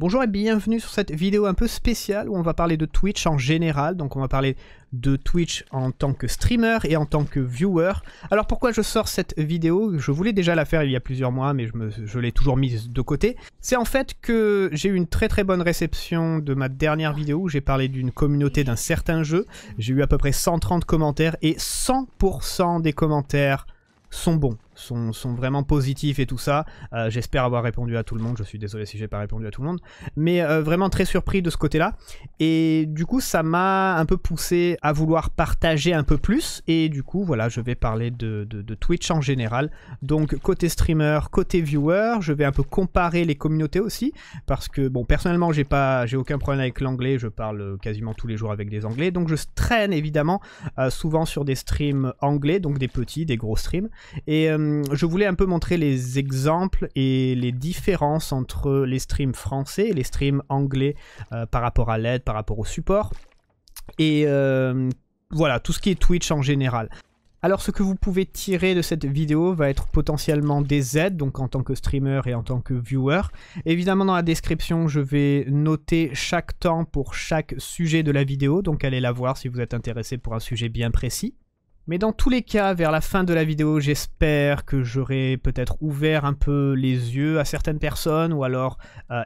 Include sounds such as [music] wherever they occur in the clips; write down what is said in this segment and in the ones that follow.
Bonjour et bienvenue sur cette vidéo un peu spéciale où on va parler de Twitch en général. Donc on va parler de Twitch en tant que streamer et en tant que viewer. Alors pourquoi je sors cette vidéo Je voulais déjà la faire il y a plusieurs mois mais je, l'ai toujours mise de côté. C'est en fait que j'ai eu une très très bonne réception de ma dernière vidéo où j'ai parlé d'une communauté d'un certain jeu. J'ai eu à peu près 130 commentaires et 100% des commentaires sont bons sont, vraiment positifs et tout ça. Euh, j'espère avoir répondu à tout le monde. Je suis désolé si j'ai pas répondu à tout le monde. Mais euh, vraiment très surpris de ce côté-là. Et du coup, ça m'a un peu poussé à vouloir partager un peu plus. Et du coup, voilà, je vais parler de, Twitch en général. Donc, côté streamer, côté viewer, je vais un peu comparer les communautés aussi. Parce que, bon, personnellement, j'ai pas, j'ai aucun problème avec l'anglais. Je parle quasiment tous les jours avec des anglais. Donc, je traîne évidemment euh, souvent sur des streams anglais, donc des petits, des gros streams. Et je voulais un peu montrer les exemples et les différences entre les streams français et les streams anglais euh, par rapport à l'aide, par rapport au support. Et euh, voilà, tout ce qui est Twitch en général. Alors ce que vous pouvez tirer de cette vidéo va être potentiellement des aides, donc en tant que streamer et en tant que viewer. Évidemment dans la description je vais noter chaque temps pour chaque sujet de la vidéo, donc allez la voir si vous êtes intéressé pour un sujet bien précis. Mais dans tous les cas, vers la fin de la vidéo, j'espère que j'aurai peut-être ouvert un peu les yeux à certaines personnes ou alors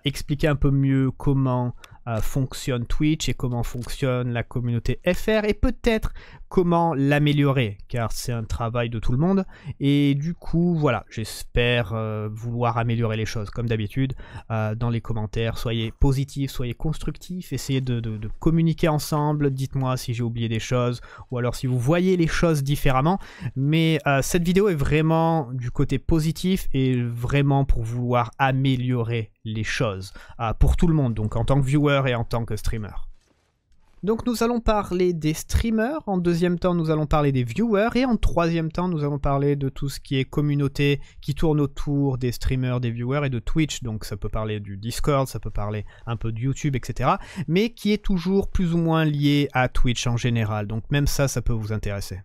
expliquer expliqué un peu mieux comment euh, fonctionne Twitch et comment fonctionne la communauté FR et peut-être comment l'améliorer, car c'est un travail de tout le monde. Et du coup, voilà, j'espère euh, vouloir améliorer les choses, comme d'habitude, euh, dans les commentaires. Soyez positifs, soyez constructifs, essayez de, communiquer ensemble. Dites-moi si j'ai oublié des choses, ou alors si vous voyez les choses différemment. Mais euh, cette vidéo est vraiment du côté positif et vraiment pour vouloir améliorer les choses pour tout le monde, donc en tant que viewer et en tant que streamer. Donc nous allons parler des streamers, en deuxième temps nous allons parler des viewers et en troisième temps nous allons parler de tout ce qui est communauté qui tourne autour des streamers, des viewers et de Twitch. Donc ça peut parler du Discord, ça peut parler un peu de YouTube, etc. Mais qui est toujours plus ou moins lié à Twitch en général. Donc même ça, ça peut vous intéresser.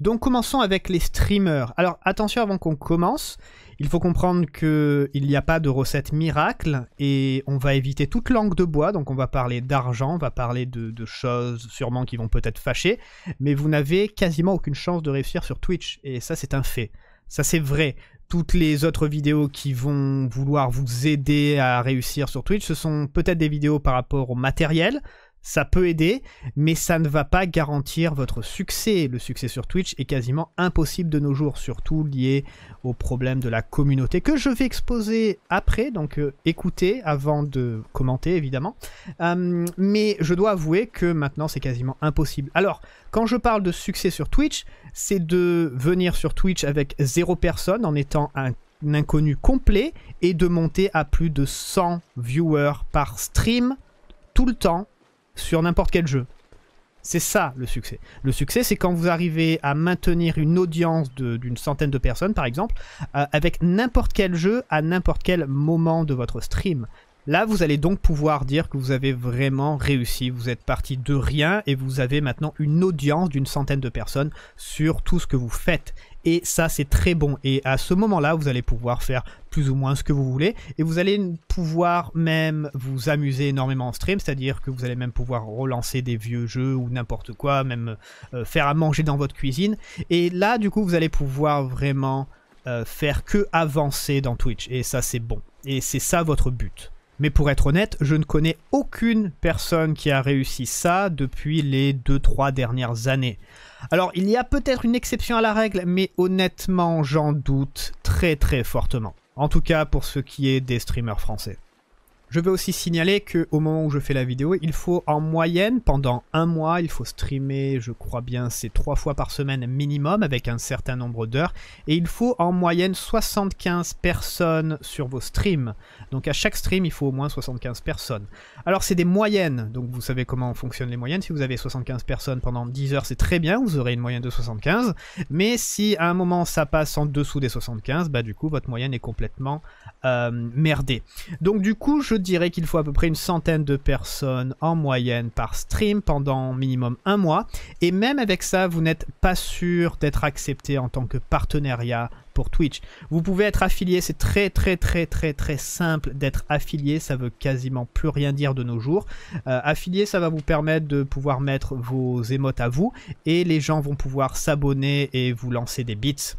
Donc commençons avec les streamers. Alors attention avant qu'on commence, il faut comprendre qu'il n'y a pas de recette miracle et on va éviter toute langue de bois, donc on va parler d'argent, on va parler de, de, choses sûrement qui vont peut-être fâcher, mais vous n'avez quasiment aucune chance de réussir sur Twitch et ça c'est un fait. Ça c'est vrai. Toutes les autres vidéos qui vont vouloir vous aider à réussir sur Twitch, ce sont peut-être des vidéos par rapport au matériel, ça peut aider, mais ça ne va pas garantir votre succès. Le succès sur Twitch est quasiment impossible de nos jours, surtout lié au problème de la communauté que je vais exposer après, donc euh, écoutez avant de commenter évidemment. Euh, mais je dois avouer que maintenant c'est quasiment impossible. Alors, quand je parle de succès sur Twitch, c'est de venir sur Twitch avec zéro personne en étant un inconnu complet et de monter à plus de 100 viewers par stream tout le temps sur n'importe quel jeu. C'est ça le succès. Le succès, c'est quand vous arrivez à maintenir une audience d'une centaine de personnes, par exemple, euh, avec n'importe quel jeu à n'importe quel moment de votre stream. Là, vous allez donc pouvoir dire que vous avez vraiment réussi. Vous êtes parti de rien et vous avez maintenant une audience d'une centaine de personnes sur tout ce que vous faites et ça c'est très bon et à ce moment là vous allez pouvoir faire plus ou moins ce que vous voulez et vous allez pouvoir même vous amuser énormément en stream c'est à dire que vous allez même pouvoir relancer des vieux jeux ou n'importe quoi même euh, faire à manger dans votre cuisine et là du coup vous allez pouvoir vraiment euh, faire que avancer dans Twitch et ça c'est bon et c'est ça votre but mais pour être honnête, je ne connais aucune personne qui a réussi ça depuis les 2-3 dernières années. Alors, il y a peut-être une exception à la règle, mais honnêtement, j'en doute très très fortement. En tout cas, pour ce qui est des streamers français. Je vais aussi signaler qu'au moment où je fais la vidéo, il faut en moyenne, pendant un mois, il faut streamer, je crois bien, c'est trois fois par semaine minimum, avec un certain nombre d'heures, et il faut en moyenne 75 personnes sur vos streams. Donc à chaque stream, il faut au moins 75 personnes. Alors c'est des moyennes, donc vous savez comment fonctionnent les moyennes. Si vous avez 75 personnes pendant 10 heures, c'est très bien, vous aurez une moyenne de 75, mais si à un moment ça passe en dessous des 75, bah du coup votre moyenne est complètement euh, merdée. Donc du coup, je dirais qu'il faut à peu près une centaine de personnes en moyenne par stream pendant minimum un mois. Et même avec ça, vous n'êtes pas sûr d'être accepté en tant que partenariat pour Twitch. Vous pouvez être affilié, c'est très très très très très simple d'être affilié, ça veut quasiment plus rien dire de nos jours. Euh, affilié, ça va vous permettre de pouvoir mettre vos émotes à vous et les gens vont pouvoir s'abonner et vous lancer des bits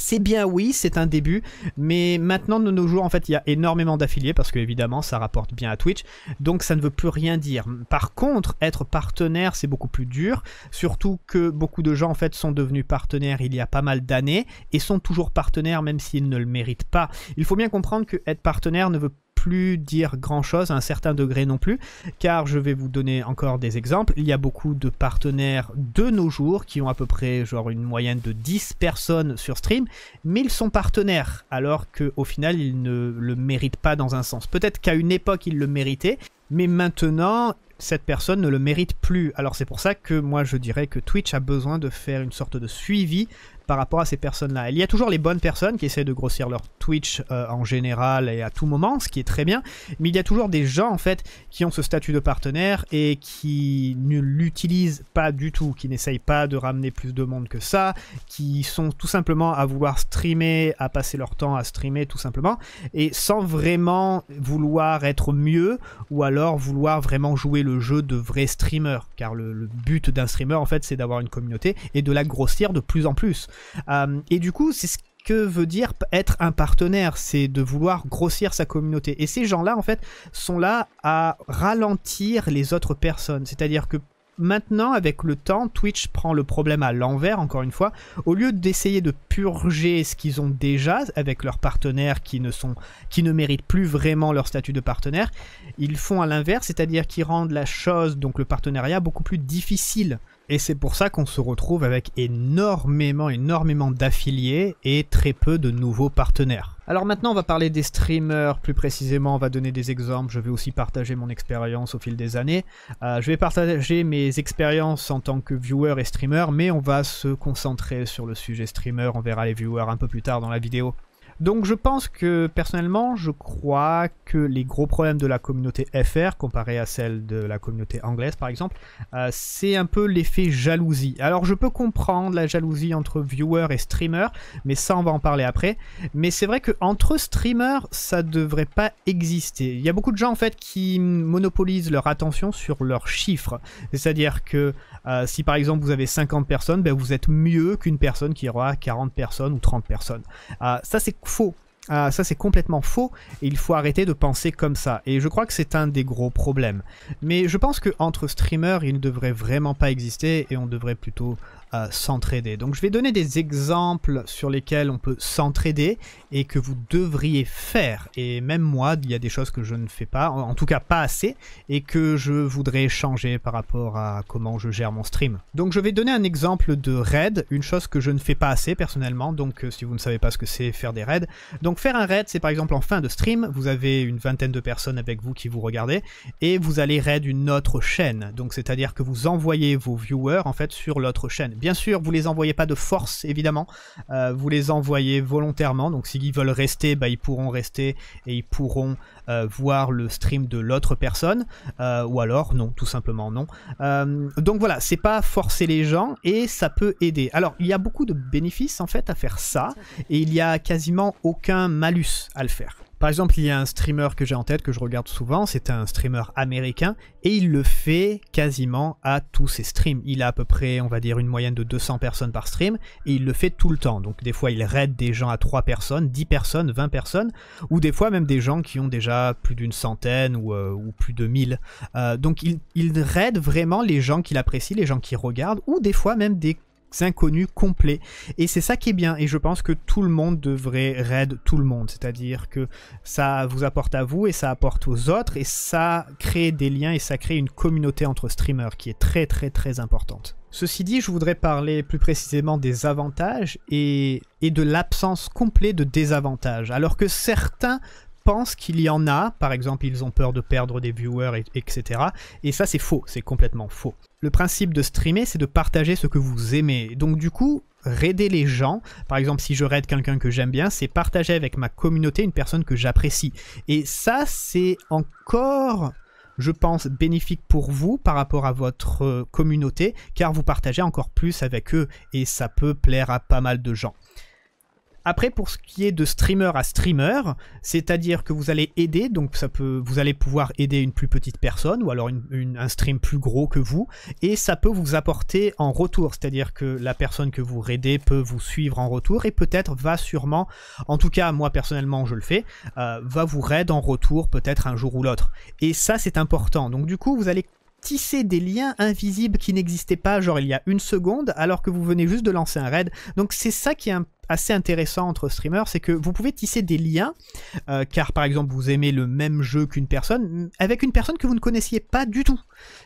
c'est bien oui, c'est un début, mais maintenant de nos jours en fait il y a énormément d'affiliés parce que évidemment ça rapporte bien à Twitch, donc ça ne veut plus rien dire. Par contre, être partenaire c'est beaucoup plus dur, surtout que beaucoup de gens en fait sont devenus partenaires il y a pas mal d'années et sont toujours partenaires même s'ils ne le méritent pas. Il faut bien comprendre que être partenaire ne veut plus dire grand-chose à un certain degré non plus, car je vais vous donner encore des exemples. Il y a beaucoup de partenaires de nos jours qui ont à peu près genre une moyenne de 10 personnes sur stream, mais ils sont partenaires, alors qu'au final ils ne le méritent pas dans un sens. Peut-être qu'à une époque ils le méritaient, mais maintenant cette personne ne le mérite plus. Alors c'est pour ça que moi je dirais que Twitch a besoin de faire une sorte de suivi par rapport à ces personnes-là. Il y a toujours les bonnes personnes qui essaient de grossir leur Twitch euh, en général et à tout moment, ce qui est très bien, mais il y a toujours des gens en fait qui ont ce statut de partenaire et qui ne l'utilisent pas du tout, qui n'essayent pas de ramener plus de monde que ça, qui sont tout simplement à vouloir streamer, à passer leur temps à streamer tout simplement, et sans vraiment vouloir être mieux ou alors vouloir vraiment jouer le jeu de vrai streamer, car le, le but d'un streamer en fait c'est d'avoir une communauté et de la grossir de plus en plus. Euh, et du coup, c'est ce que veut dire être un partenaire, c'est de vouloir grossir sa communauté. Et ces gens-là, en fait, sont là à ralentir les autres personnes. C'est-à-dire que maintenant, avec le temps, Twitch prend le problème à l'envers, encore une fois. Au lieu d'essayer de purger ce qu'ils ont déjà avec leurs partenaires qui ne, qui ne méritent plus vraiment leur statut de partenaire, ils font à l'inverse, c'est-à-dire qu'ils rendent la chose, donc le partenariat, beaucoup plus difficile et c'est pour ça qu'on se retrouve avec énormément, énormément d'affiliés et très peu de nouveaux partenaires. Alors maintenant, on va parler des streamers plus précisément, on va donner des exemples, je vais aussi partager mon expérience au fil des années. Euh, je vais partager mes expériences en tant que viewer et streamer, mais on va se concentrer sur le sujet streamer, on verra les viewers un peu plus tard dans la vidéo. Donc je pense que personnellement, je crois que les gros problèmes de la communauté FR, comparé à celle de la communauté anglaise par exemple, euh, c'est un peu l'effet jalousie. Alors je peux comprendre la jalousie entre viewers et streamers, mais ça on va en parler après. Mais c'est vrai que entre streamers, ça devrait pas exister. Il y a beaucoup de gens en fait qui monopolisent leur attention sur leurs chiffres. C'est-à-dire que euh, si par exemple vous avez 50 personnes, ben, vous êtes mieux qu'une personne qui aura 40 personnes ou 30 personnes. Euh, ça c'est faux. Ah, ça c'est complètement faux il faut arrêter de penser comme ça. Et je crois que c'est un des gros problèmes. Mais je pense que entre streamers, il ne devrait vraiment pas exister et on devrait plutôt s'entraider. Donc je vais donner des exemples sur lesquels on peut s'entraider et que vous devriez faire. Et même moi, il y a des choses que je ne fais pas, en tout cas pas assez, et que je voudrais changer par rapport à comment je gère mon stream. Donc je vais donner un exemple de raid, une chose que je ne fais pas assez personnellement, donc euh, si vous ne savez pas ce que c'est faire des raids. Donc faire un raid, c'est par exemple en fin de stream, vous avez une vingtaine de personnes avec vous qui vous regardez, et vous allez raid une autre chaîne. Donc c'est-à-dire que vous envoyez vos viewers en fait sur l'autre chaîne. Bien sûr, vous les envoyez pas de force, évidemment. Euh, vous les envoyez volontairement. Donc s'ils veulent rester, bah, ils pourront rester et ils pourront euh, voir le stream de l'autre personne. Euh, ou alors, non, tout simplement non. donc voilà, c'est pas forcer les gens et ça peut aider. Alors, il y a beaucoup de bénéfices en fait à faire ça. Et il y a quasiment aucun malus à le faire. Par exemple, il y a un streamer que j'ai en tête, que je regarde souvent, c'est un streamer américain, et il le fait quasiment à tous ses streams. Il a à peu près, on va dire, une moyenne de 200 personnes par stream, et il le fait tout le temps. Donc des fois, il raide des gens à 3 personnes, 10 personnes, 20 personnes, ou des fois même des gens qui ont déjà plus d'une centaine ou, euh, plus de 1000. Euh, donc il, raide vraiment les gens qu'il apprécie, les gens qui regardent, ou des fois même des inconnus complets. Et c'est ça qui est bien. Et je pense que tout le monde devrait raid tout le monde. C'est-à-dire que ça vous apporte à vous et ça apporte aux autres. Et ça crée des liens et ça crée une communauté entre streamers qui est très très très importante. Ceci dit, je voudrais parler plus précisément des avantages et, et de l'absence complète de désavantages. Alors que certains pensent qu'il y en a, par exemple ils ont peur de perdre des viewers, etc. Et ça c'est faux, c'est complètement faux. Le principe de streamer, c'est de partager ce que vous aimez. Donc du coup, raider les gens, par exemple si je raid quelqu'un que j'aime bien, c'est partager avec ma communauté une personne que j'apprécie. Et ça, c'est encore je pense, bénéfique pour vous par rapport à votre euh, communauté, car vous partagez encore plus avec eux et ça peut plaire à pas mal de gens. Après, pour ce qui est de streamer à streamer, c'est-à-dire que vous allez aider, donc ça peut, vous allez pouvoir aider une plus petite personne ou alors un stream plus gros que vous, et ça peut vous apporter en retour, c'est-à-dire que la personne que vous raidez peut vous suivre en retour et peut-être va sûrement, en tout cas moi personnellement je le fais, euh, va vous raid en retour peut-être un jour ou l'autre. Et ça c'est important. Donc du coup vous allez tisser des liens invisibles qui n'existaient pas genre il y a une seconde alors que vous venez juste de lancer un raid. Donc c'est ça qui est important assez intéressant entre streamers, c'est que vous pouvez tisser des liens, euh, car par exemple vous aimez le même jeu qu'une personne, mm, avec une personne que vous ne connaissiez pas du tout.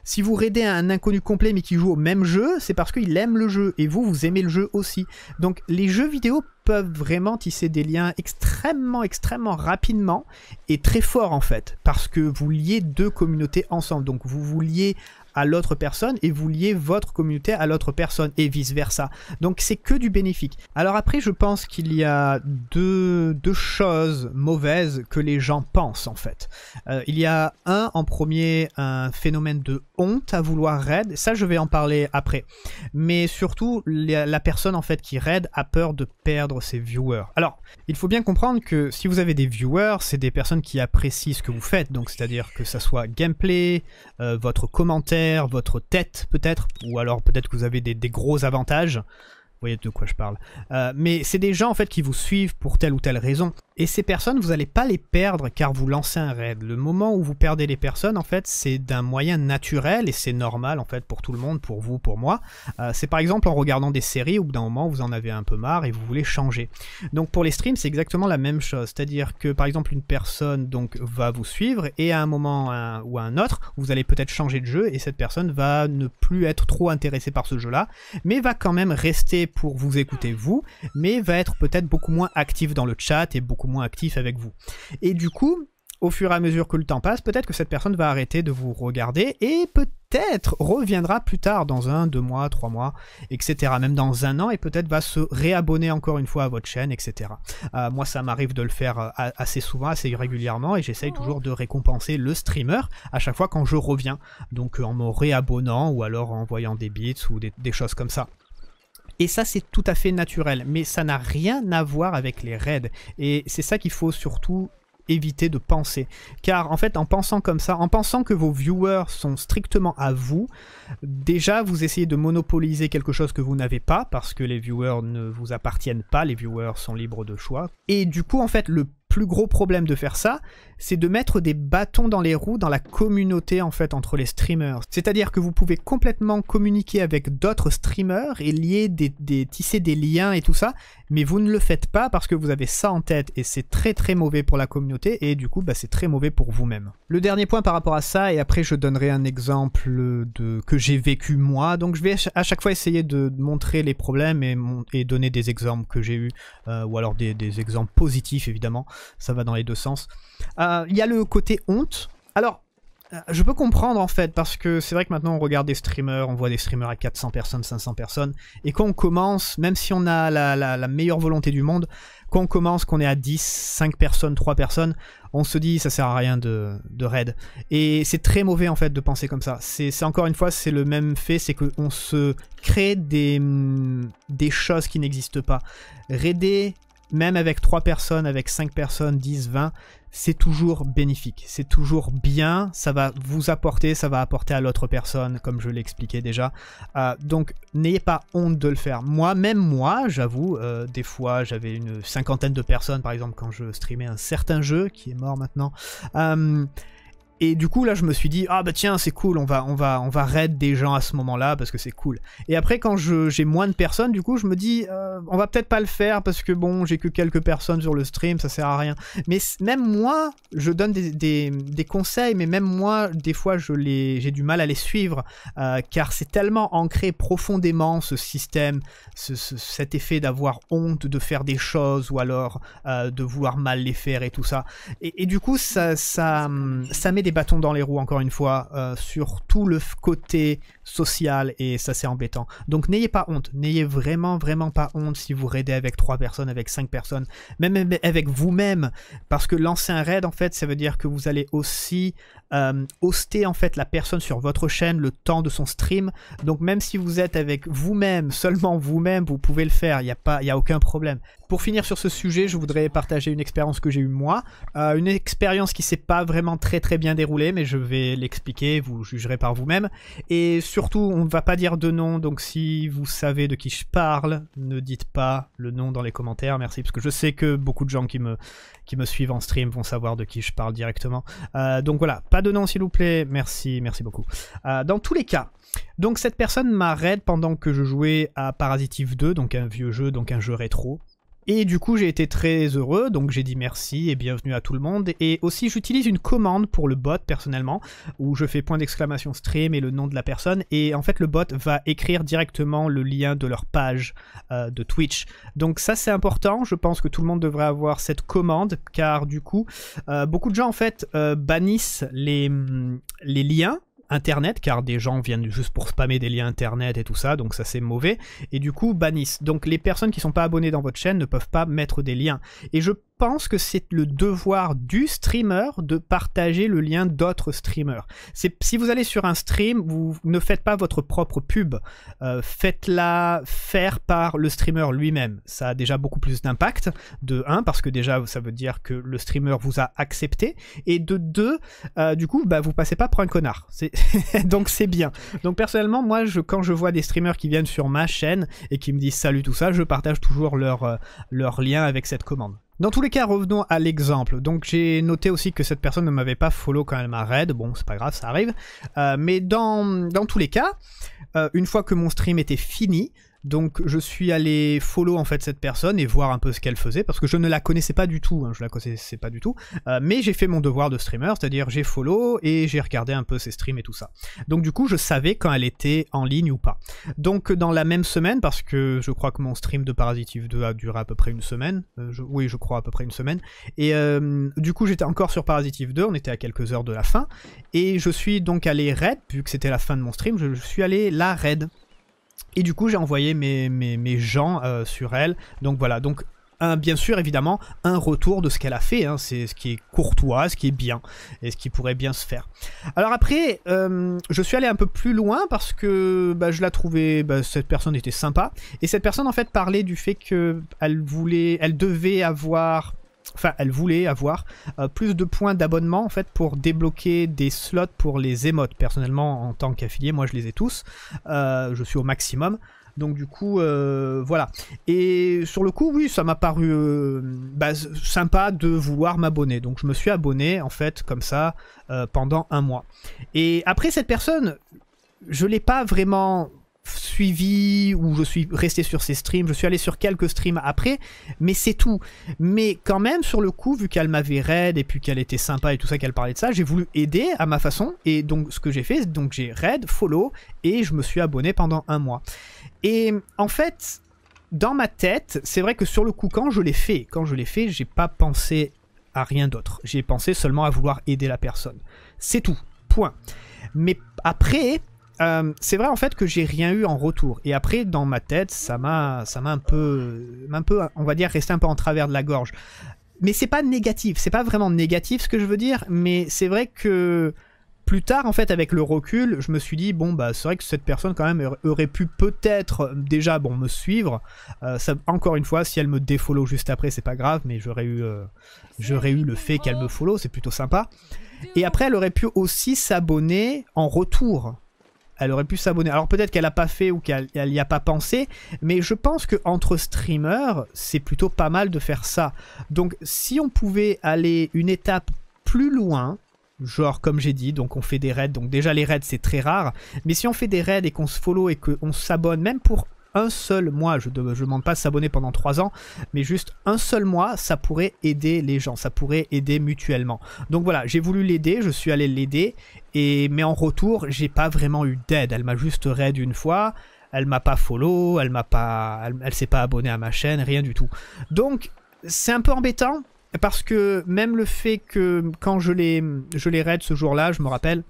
Si vous raidez un inconnu complet mais qui joue au même jeu, c'est parce qu'il aime le jeu, et vous, vous aimez le jeu aussi. Donc les jeux vidéo peuvent vraiment tisser des liens extrêmement, extrêmement rapidement et très fort en fait, parce que vous liez deux communautés ensemble. Donc vous vous liez à l'autre personne et vous liez votre communauté à l'autre personne et vice versa. Donc c'est que du bénéfique. Alors après, je pense qu'il y a deux, deux, choses mauvaises que les gens pensent en fait. Euh, il y a un, en premier, un phénomène de honte à vouloir raid. Ça, je vais en parler après. Mais surtout, la, personne en fait qui raid a peur de perdre ses viewers. Alors, il faut bien comprendre que si vous avez des viewers, c'est des personnes qui apprécient ce que vous faites. Donc c'est-à-dire que ça soit gameplay, euh, votre commentaire, votre tête peut-être, ou alors peut-être que vous avez des, gros avantages. Vous voyez de quoi je parle. Euh, mais c'est des gens en fait qui vous suivent pour telle ou telle raison. Et ces personnes, vous n'allez pas les perdre car vous lancez un raid. Le moment où vous perdez les personnes, en fait, c'est d'un moyen naturel et c'est normal, en fait, pour tout le monde, pour vous, pour moi. Euh, c'est par exemple en regardant des séries, au d'un moment, vous en avez un peu marre et vous voulez changer. Donc pour les streams, c'est exactement la même chose. C'est-à-dire que, par exemple, une personne donc va vous suivre et à un moment ou à un autre, vous allez peut-être changer de jeu et cette personne va ne plus être trop intéressée par ce jeu-là, mais va quand même rester pour vous écouter vous, mais va être peut-être beaucoup moins active dans le chat et beaucoup moins actif avec vous. Et du coup, au fur et à mesure que le temps passe, peut-être que cette personne va arrêter de vous regarder et peut-être reviendra plus tard dans un, deux mois, trois mois, etc. Même dans un an et peut-être va se réabonner encore une fois à votre chaîne, etc. Euh, moi, ça m'arrive de le faire euh, assez souvent, assez régulièrement et j'essaye oh. toujours de récompenser le streamer à chaque fois quand je reviens. Donc euh, en me réabonnant ou alors en voyant des bits ou des choses comme ça. Et ça, c'est tout à fait naturel, mais ça n'a rien à voir avec les raids. Et c'est ça qu'il faut surtout éviter de penser. Car en fait, en pensant comme ça, en pensant que vos viewers sont strictement à vous, déjà vous essayez de monopoliser quelque chose que vous n'avez pas, parce que les viewers ne vous appartiennent pas, les viewers sont libres de choix. Et du coup, en fait, le plus gros problème de faire ça, c'est de mettre des bâtons dans les roues dans la communauté en fait entre les streamers. C'est-à-dire que vous pouvez complètement communiquer avec d'autres streamers et lier des, tisser des liens et tout ça, mais vous ne le faites pas parce que vous avez ça en tête et c'est très très mauvais pour la communauté et du coup bah, c'est très mauvais pour vous-même. Le dernier point par rapport à ça et après je donnerai un exemple de que j'ai vécu moi. Donc je vais à chaque fois essayer de montrer les problèmes et, donner des exemples que j'ai eu euh, ou alors des, des exemples positifs évidemment ça va dans les deux sens. Euh, il y a le côté honte. Alors, euh, je peux comprendre en fait, parce que c'est vrai que maintenant on regarde des streamers, on voit des streamers à 400 personnes, 500 personnes, et quand on commence, même si on a la, meilleure volonté du monde, quand on commence, qu'on est à 10, 5 personnes, 3 personnes, on se dit ça sert à rien de, de raid. Et c'est très mauvais en fait de penser comme ça. C'est encore une fois, c'est le même fait, c'est qu'on se crée des, hum, des choses qui n'existent pas. Raider même avec 3 personnes, avec 5 personnes, 10, 20, c'est toujours bénéfique, c'est toujours bien, ça va vous apporter, ça va apporter à l'autre personne, comme je l'expliquais déjà. Euh, donc n'ayez pas honte de le faire. Moi, même moi, j'avoue, euh, des fois j'avais une cinquantaine de personnes, par exemple quand je streamais un certain jeu, qui est mort maintenant. Euh, et du coup, là, je me suis dit, ah bah tiens, c'est cool, on va, on va, on va raid des gens à ce moment-là parce que c'est cool. Et après, quand j'ai moins de personnes, du coup, je me dis, euh, on va peut-être pas le faire parce que bon, j'ai que quelques personnes sur le stream, ça sert à rien. Mais même moi, je donne des, des, des conseils, mais même moi, des fois, je les, j'ai du mal à les suivre euh, car c'est tellement ancré profondément ce système, ce, cet effet d'avoir honte de faire des choses ou alors euh, de vouloir mal les faire et tout ça. Et, du coup, ça, ça, ça met des bâtons dans les roues, encore une fois, euh, sur tout le côté social et ça c'est embêtant. Donc n'ayez pas honte, n'ayez vraiment, vraiment pas honte si vous raidez avec trois personnes, avec cinq personnes, même avec vous-même, parce que lancer un raid, en fait, ça veut dire que vous allez aussi euh, hoster en fait la personne sur votre chaîne le temps de son stream. Donc même si vous êtes avec vous-même, [laughs] seulement vous-même, vous pouvez le faire, il n'y a, pas, y a aucun problème. Pour finir sur ce sujet, je voudrais partager une expérience que j'ai eue moi. Euh, une expérience qui s'est pas vraiment très très bien déroulée, mais je vais l'expliquer, vous jugerez par vous-même. Et surtout, on ne va pas dire de nom, donc si vous savez de qui je parle, ne dites pas le nom dans les commentaires, merci, parce que je sais que beaucoup de gens qui me, qui me suivent en stream vont savoir de qui je parle directement. Euh, donc voilà, pas de nom, s'il vous plaît. Merci, merci beaucoup. Euh, dans tous les cas, donc cette personne m'a raid pendant que je jouais à Parasitive 2, donc un vieux jeu, donc un jeu rétro. Et du coup, j'ai été très heureux, donc j'ai dit merci et bienvenue à tout le monde. Et aussi, j'utilise une commande pour le bot personnellement, où je fais point d'exclamation stream et le nom de la personne. Et en fait, le bot va écrire directement le lien de leur page euh, de Twitch. Donc ça, c'est important. Je pense que tout le monde devrait avoir cette commande, car du coup, euh, beaucoup de gens en fait euh, bannissent les mm, liens Internet, car des gens viennent juste pour spammer des liens Internet et tout ça, donc ça c'est mauvais, et du coup bannissent. Donc les personnes qui sont pas abonnées dans votre chaîne ne peuvent pas mettre des liens. Et je pense que c'est le devoir du streamer de partager le lien d'autres streamers. Si vous allez sur un stream, vous ne faites pas votre propre pub. Euh, faites-la faire par le streamer lui-même. Ça a déjà beaucoup plus d'impact, de 1, parce que déjà, ça veut dire que le streamer vous a accepté, et de 2, euh, du coup, bah, vous passez pas pour un connard. [laughs] Donc c'est bien. Donc personnellement, moi, je, quand je vois des streamers qui viennent sur ma chaîne et qui me disent salut tout ça, je partage toujours leur, euh, leur lien avec cette commande. Dans tous les cas, revenons à l'exemple. Donc j'ai noté aussi que cette personne ne m'avait pas follow quand elle m'a raid. Bon, c'est pas grave, ça arrive. Euh, mais dans, tous les cas, euh, une fois que mon stream était fini, donc je suis allé follow en fait cette personne et voir un peu ce qu'elle faisait parce que je ne la connaissais pas du tout, hein, je la connaissais pas du tout, euh, mais j'ai fait mon devoir de streamer, c'est-à-dire j'ai follow et j'ai regardé un peu ses streams et tout ça. Donc du coup je savais quand elle était en ligne ou pas. Donc dans la même semaine, parce que je crois que mon stream de Parasitive 2 a duré à peu près une semaine, euh, oui je crois à peu près une semaine, et euh, du coup j'étais encore sur Parasitive 2, on était à quelques heures de la fin, et je suis donc allé raid, vu que c'était la fin de mon stream, je suis allé la raid et du coup, j'ai envoyé mes, mes, gens euh, sur elle. Donc voilà, donc bien sûr, évidemment, un retour de ce qu'elle a fait. Hein. C'est ce qui est courtois, ce qui est bien et ce qui pourrait bien se faire. Alors après, euh, je suis allé un peu plus loin parce que bah, je la trouvais, bah, cette personne était sympa. Et cette personne, en fait, parlait du fait qu'elle voulait, elle devait avoir enfin elle voulait avoir euh, plus de points d'abonnement en fait pour débloquer des slots pour les émotes. Personnellement, en tant qu'affilié, moi je les ai tous, euh, je suis au maximum. Donc du coup, euh, voilà. Et sur le coup, oui, ça m'a paru bah, sympa de vouloir m'abonner. Donc je me suis abonné, en fait, comme ça, pendant un mois. Et après, cette personne, je l'ai pas vraiment suivi ou je suis resté sur ses streams, je suis allé sur quelques streams après, mais c'est tout. Mais quand même, sur le coup, vu qu'elle m'avait raid et puis qu'elle était sympa et tout ça, qu'elle parlait de ça, j'ai voulu aider à ma façon. Et donc, ce que j'ai fait, donc j'ai raid, follow et je me suis abonné pendant un mois. Et en fait, dans ma tête, c'est vrai que sur le coup, quand je l'ai fait, quand je l'ai fait, j'ai pas pensé à rien d'autre. J'ai pensé seulement à vouloir aider la personne. C'est tout. Point. Mais après, euh, c'est vrai en fait que j'ai rien eu en retour. Et après, dans ma tête, ça m'a, ça m'a un peu, peu, on va dire, resté un peu en travers de la gorge. Mais c'est pas négatif, c'est pas vraiment négatif ce que je veux dire, mais c'est vrai que plus tard, en fait, avec le recul, je me suis dit, bon, bah, c'est vrai que cette personne, quand même, aurait pu peut-être déjà, bon, me suivre. Euh, encore une fois, si elle me défollow juste après, c'est pas grave, mais j'aurais eu, euh, j'aurais eu le fait qu'elle me follow, c'est plutôt sympa. Et après, elle aurait pu aussi s'abonner en retour elle aurait pu s'abonner. Alors peut-être qu'elle n'a pas fait ou qu'elle n'y a pas pensé, mais je pense que entre streamers, c'est plutôt pas mal de faire ça. Donc si on pouvait aller une étape plus loin, genre comme j'ai dit, donc on fait des raids, donc déjà les raids c'est très rare, mais si on fait des raids et qu'on se follow et qu'on s'abonne, même pour un seul mois, je ne demande pas s'abonner pendant trois ans, mais juste un seul mois, ça pourrait aider les gens, ça pourrait aider mutuellement. Donc voilà, j'ai voulu l'aider, je suis allé l'aider, et mais en retour, j'ai pas vraiment eu d'aide. Elle m'a juste raid une fois, elle m'a pas follow, elle m'a pas, elle, s'est pas abonnée à ma chaîne, rien du tout. Donc c'est un peu embêtant parce que même le fait que quand je les, je les raid ce jour-là, je me rappelle,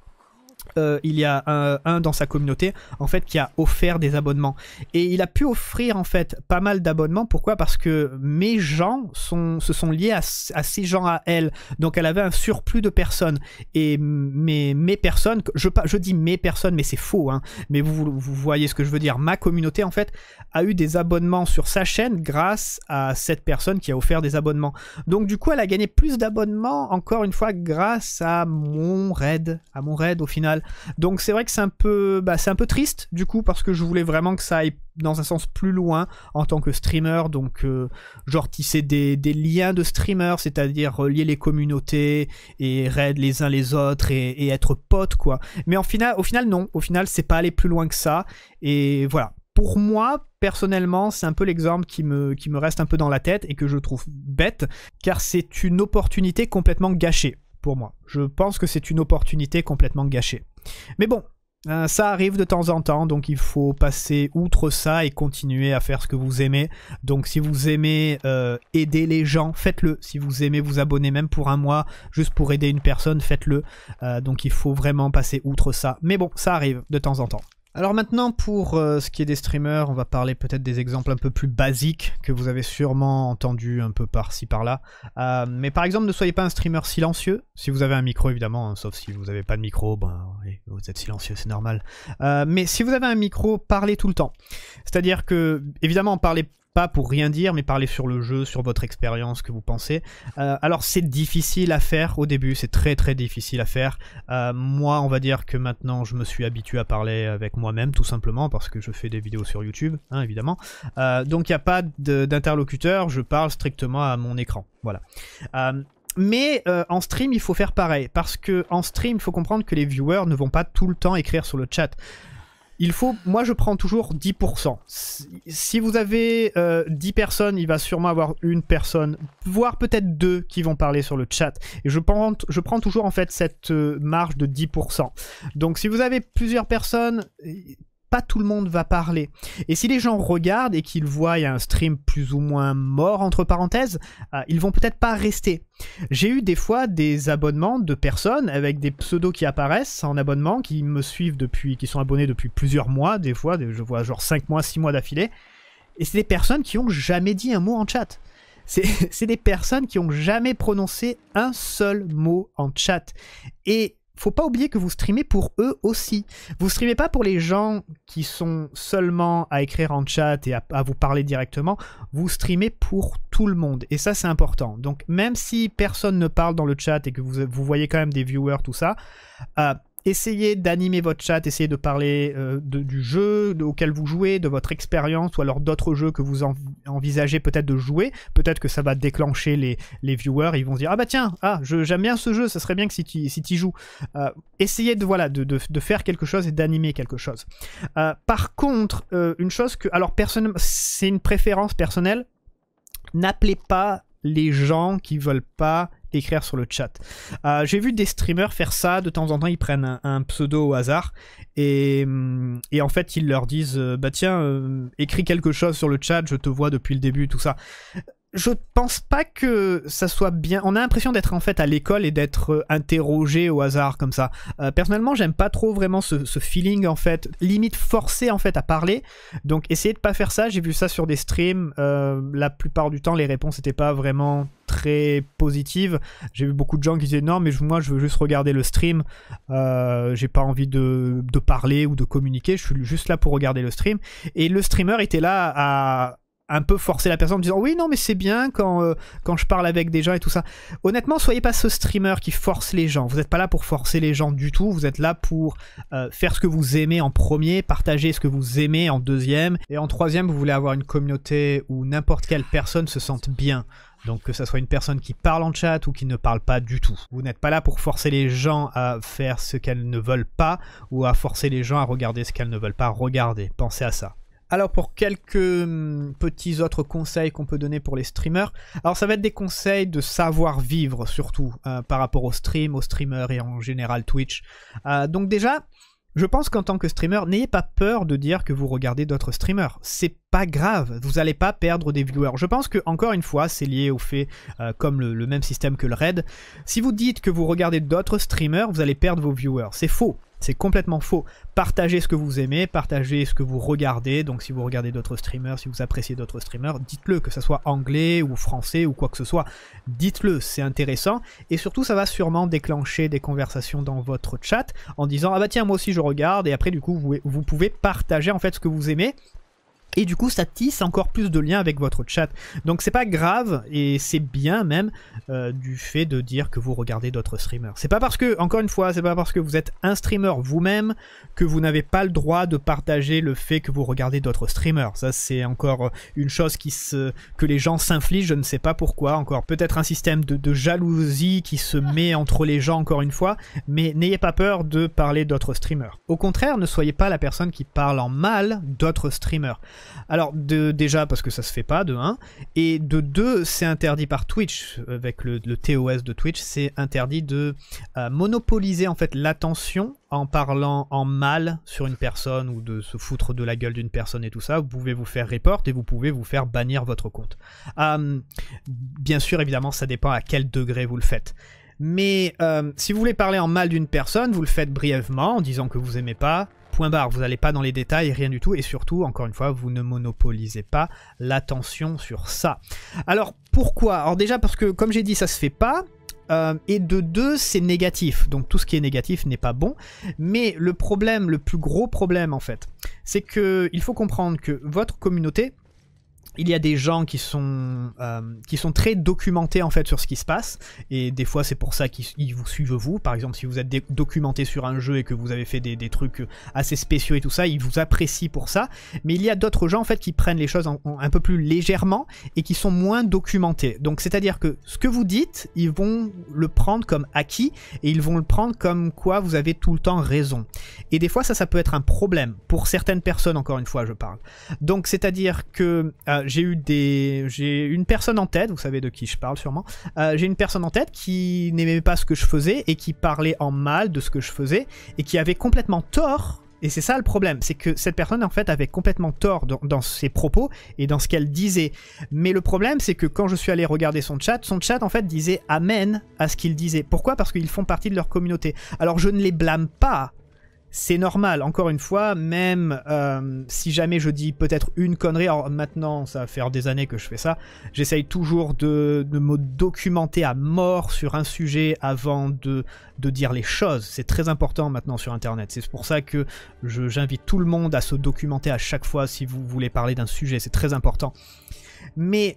euh, il y a un, dans sa communauté en fait qui a offert des abonnements et il a pu offrir en fait pas mal d'abonnements. Pourquoi Parce que mes gens se sont liés à, ces gens à elle. Donc elle avait un surplus de personnes et mes, mes personnes, je, je dis mes personnes, mais c'est faux. Hein. mais vous, vous voyez ce que je veux dire. Ma communauté en fait a eu des abonnements sur sa chaîne grâce à cette personne qui a offert des abonnements. Donc du coup elle a gagné plus d'abonnements encore une fois grâce à mon raid, à mon raid au final. Donc c'est vrai que c'est un peu, bah, c'est un peu triste du coup parce que je voulais vraiment que ça aille dans un sens plus loin en tant que streamer, donc euh, genre tisser des, liens de streamer, c'est-à-dire relier les communautés et raid les uns les autres et, être potes quoi. Mais final, au final non, au final c'est pas aller plus loin que ça et voilà. Pour moi, personnellement, c'est un peu l'exemple qui me reste un peu dans la tête et que je trouve bête, car c'est une opportunité complètement gâchée pour moi. Je pense que c'est une opportunité complètement gâchée. Mais bon, euh, ça arrive de temps en temps, donc il faut passer outre ça et continuer à faire ce que vous aimez. Donc si vous aimez euh, aider les gens, faites-le. Si vous aimez vous abonner même pour un mois, juste pour aider une personne, faites-le. Euh, donc il faut vraiment passer outre ça. Mais bon, ça arrive de temps en temps. Alors maintenant, pour euh, ce qui est des streamers, on va parler peut-être des exemples un peu plus basiques que vous avez sûrement entendu un peu par-ci par-là. Euh, mais par exemple, ne soyez pas un streamer silencieux. Si vous avez un micro, évidemment, hein, sauf si vous n'avez pas de micro, ben, vous êtes silencieux, c'est normal. Euh, mais si vous avez un micro, parlez tout le temps. C'est-à-dire que, évidemment, parlez pas pour rien dire, mais parler sur le jeu, sur votre expérience, que vous pensez. Euh, alors c'est difficile à faire au début, c'est très très difficile à faire. Euh, moi, on va dire que maintenant, je me suis habitué à parler avec moi-même, tout simplement, parce que je fais des vidéos sur YouTube, hein, évidemment. Euh, donc il n'y a pas d'interlocuteur, je parle strictement à mon écran. Voilà. mais en stream, il faut faire pareil, parce que en stream, il faut comprendre que les viewers ne vont pas tout le temps écrire sur le chat il faut, moi je prends toujours 10%. Si vous avez 10 euh, personnes, il va sûrement avoir une personne, voire peut-être deux qui vont parler sur le chat. Et je prends, je prends toujours en fait cette euh, marge de 10%. Donc si vous avez plusieurs personnes, tout le monde va parler. Et si les gens regardent et qu'ils voient un stream plus ou moins mort, entre parenthèses, euh, ils vont peut-être pas rester. J'ai eu des fois des abonnements de personnes avec des pseudos qui apparaissent en abonnement, qui me suivent depuis, qui sont abonnés depuis plusieurs mois, des fois, je vois genre 5 mois, 6 mois d'affilée. Et c'est des personnes qui ont jamais dit un mot en chat. C'est [laughs] des personnes qui ont jamais prononcé un seul mot en chat. Et faut pas oublier que vous streamez pour eux aussi. Vous streamez pas pour les gens qui sont seulement à écrire en chat et à, vous parler directement. Vous streamez pour tout le monde. Et ça, c'est important. Donc, même si personne ne parle dans le chat et que vous, voyez quand même des viewers, tout ça, euh, essayez d'animer votre chat, essayez de parler euh, du jeu auquel vous jouez, de votre expérience, ou alors d'autres jeux que vous envisagez peut-être de jouer. Peut-être que ça va déclencher les, les viewers, ils vont se dire ah bah tiens, ah j'aime bien ce jeu, ça serait bien que si tu si y joues. Euh, essayez de voilà de, faire quelque chose et d'animer quelque chose. Euh, par contre, une chose que alors personne c'est une préférence personnelle. N'appelez pas les gens qui veulent pas écrire sur le chat. Euh, j'ai vu des streamers faire ça, de temps en temps ils prennent un, pseudo au hasard hum, et, en fait ils leur disent euh, bah tiens, euh, écris quelque chose sur le chat, je te vois depuis le début, tout ça je pense pas que ça soit bien. On a l'impression d'être en fait à l'école et d'être euh, interrogé au hasard comme ça. Euh, personnellement, j'aime pas trop vraiment ce, feeling en fait, limite forcé en fait à parler. Donc, essayez de pas faire ça. J'ai vu ça sur des streams. Euh, la plupart du temps, les réponses n'étaient pas vraiment très positives. J'ai vu beaucoup de gens qui disaient non, mais moi je veux juste regarder le stream. j'ai pas envie de parler ou de communiquer. Je suis juste là pour regarder le stream. Et le streamer était là à un peu forcer la personne en disant oui non mais c'est bien quand, euh, quand je parle avec des gens et tout ça. Honnêtement, soyez pas ce streamer qui force les gens. Vous n'êtes pas là pour forcer les gens du tout. Vous êtes là pour euh, faire ce que vous aimez en premier, partager ce que vous aimez en deuxième et en troisième, vous voulez avoir une communauté où n'importe quelle personne se sente bien. Donc que ça soit une personne qui parle en chat ou qui ne parle pas du tout. Vous n'êtes pas là pour forcer les gens à faire ce qu'elles ne veulent pas ou à forcer les gens à regarder ce qu'elles ne veulent pas regarder. Pensez à ça. Alors pour quelques hum, petits autres conseils qu'on peut donner pour les streamers, alors ça va être des conseils de savoir vivre surtout euh, par rapport au stream, aux streamers et en général Twitch. Euh, donc déjà, je pense qu'en tant que streamer, n'ayez pas peur de dire que vous regardez d'autres streamers. C'est pas grave, vous n'allez pas perdre des viewers. Je pense que, encore une fois, c'est lié au fait, euh, comme le, le, même système que le raid, si vous dites que vous regardez d'autres streamers, vous allez perdre vos viewers. C'est faux. C'est complètement faux. Partagez ce que vous aimez, partagez ce que vous regardez. Donc si vous regardez d'autres streamers, si vous appréciez d'autres streamers, dites-le, que ce soit anglais ou français ou quoi que ce soit. Dites-le, c'est intéressant. Et surtout, ça va sûrement déclencher des conversations dans votre chat en disant Ah bah tiens, moi aussi je regarde. Et après, du coup, vous, vous pouvez partager en fait ce que vous aimez et du coup, ça tisse encore plus de liens avec votre chat. Donc c'est pas grave, et c'est bien même, euh, du fait de dire que vous regardez d'autres streamers. C'est pas parce que, encore une fois, c'est pas parce que vous êtes un streamer vous-même que vous n'avez pas le droit de partager le fait que vous regardez d'autres streamers. Ça c'est encore euh, une chose qui se, que les gens s'infligent, je ne sais pas pourquoi, encore peut-être un système de jalousie qui se met entre les gens encore une fois, mais n'ayez pas peur de parler d'autres streamers. Au contraire, ne soyez pas la personne qui parle en mal d'autres streamers. Alors, de, déjà, parce que ça se fait pas, de 1. Et de 2, c'est interdit par Twitch, avec le, TOS de Twitch, c'est interdit de euh, monopoliser en fait l'attention en parlant en mal sur une personne ou de se foutre de la gueule d'une personne et tout ça. Vous pouvez vous faire report et vous pouvez vous faire bannir votre compte. Euh, bien sûr, évidemment, ça dépend à quel degré vous le faites. Mais euh, si vous voulez parler en mal d'une personne, vous le faites brièvement en disant que vous aimez pas, Point barre, vous n'allez pas dans les détails, rien du tout. Et surtout, encore une fois, vous ne monopolisez pas l'attention sur ça. Alors pourquoi Alors déjà parce que, comme j'ai dit, ça se fait pas. Euh, et de deux, c'est négatif. Donc tout ce qui est négatif n'est pas bon. Mais le problème, le plus gros problème en fait, c'est qu'il faut comprendre que votre communauté, il y a des gens qui sont euh, qui sont très documentés en fait sur ce qui se passe et des fois c'est pour ça qu'ils vous suivent vous par exemple si vous êtes documenté sur un jeu et que vous avez fait des, trucs assez spéciaux et tout ça ils vous apprécient pour ça mais il y a d'autres gens en fait qui prennent les choses un peu plus légèrement et qui sont moins documentés donc c'est à dire que ce que vous dites ils vont le prendre comme acquis et ils vont le prendre comme quoi vous avez tout le temps raison et des fois ça ça peut être un problème pour certaines personnes encore une fois je parle donc c'est à dire que euh, j'ai eu des, j'ai une personne en tête, vous savez de qui je parle sûrement. Euh, j'ai une personne en tête qui n'aimait pas ce que je faisais et qui parlait en mal de ce que je faisais et qui avait complètement tort. Et c'est ça le problème, c'est que cette personne en fait avait complètement tort dans, dans ses propos et dans ce qu'elle disait. Mais le problème c'est que quand je suis allé regarder son chat, son chat en fait disait amen à ce qu'il disait. Pourquoi Parce qu'ils font partie de leur communauté. Alors je ne les blâme pas c'est normal, encore une fois, même euh, si jamais je dis peut-être une connerie, maintenant ça fait faire des années que je fais ça, j'essaye toujours de, me documenter à mort sur un sujet avant de, de dire les choses. C'est très important maintenant sur Internet. C'est pour ça que j'invite tout le monde à se documenter à chaque fois si vous voulez parler d'un sujet. C'est très important. Mais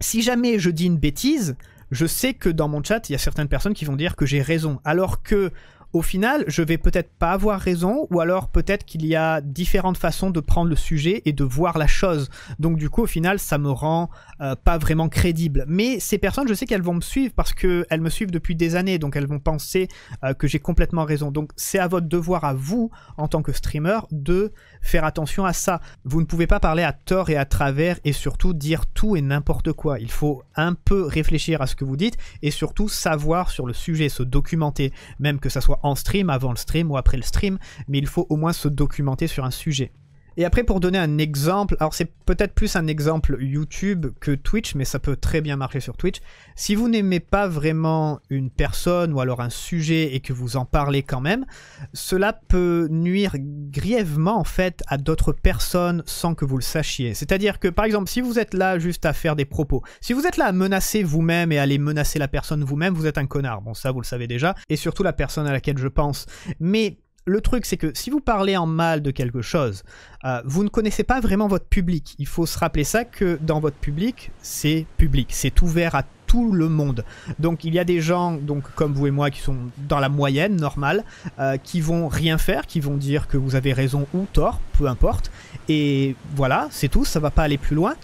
si jamais je dis une bêtise, je sais que dans mon chat, il y a certaines personnes qui vont dire que j'ai raison. Alors que au final, je vais peut-être pas avoir raison, ou alors peut-être qu'il y a différentes façons de prendre le sujet et de voir la chose. Donc du coup, au final, ça me rend euh, pas vraiment crédible. Mais ces personnes, je sais qu'elles vont me suivre parce qu'elles me suivent depuis des années, donc elles vont penser euh, que j'ai complètement raison. Donc c'est à votre devoir à vous, en tant que streamer, de faire attention à ça. Vous ne pouvez pas parler à tort et à travers et surtout dire tout et n'importe quoi. Il faut un peu réfléchir à ce que vous dites et surtout savoir sur le sujet, se documenter, même que ça soit en stream, avant le stream ou après le stream, mais il faut au moins se documenter sur un sujet. Et après, pour donner un exemple, alors c'est peut-être plus un exemple YouTube que Twitch, mais ça peut très bien marcher sur Twitch. Si vous n'aimez pas vraiment une personne ou alors un sujet et que vous en parlez quand même, cela peut nuire grièvement en fait à d'autres personnes sans que vous le sachiez. C'est-à-dire que par exemple, si vous êtes là juste à faire des propos, si vous êtes là à menacer vous-même et à aller menacer la personne vous-même, vous êtes un connard. Bon, ça vous le savez déjà, et surtout la personne à laquelle je pense. Mais le truc, c'est que si vous parlez en mal de quelque chose, euh, vous ne connaissez pas vraiment votre public. Il faut se rappeler ça que dans votre public, c'est public, c'est ouvert à tout le monde. Donc il y a des gens, donc comme vous et moi, qui sont dans la moyenne normale, euh, qui vont rien faire, qui vont dire que vous avez raison ou tort, peu importe. Et voilà, c'est tout, ça va pas aller plus loin.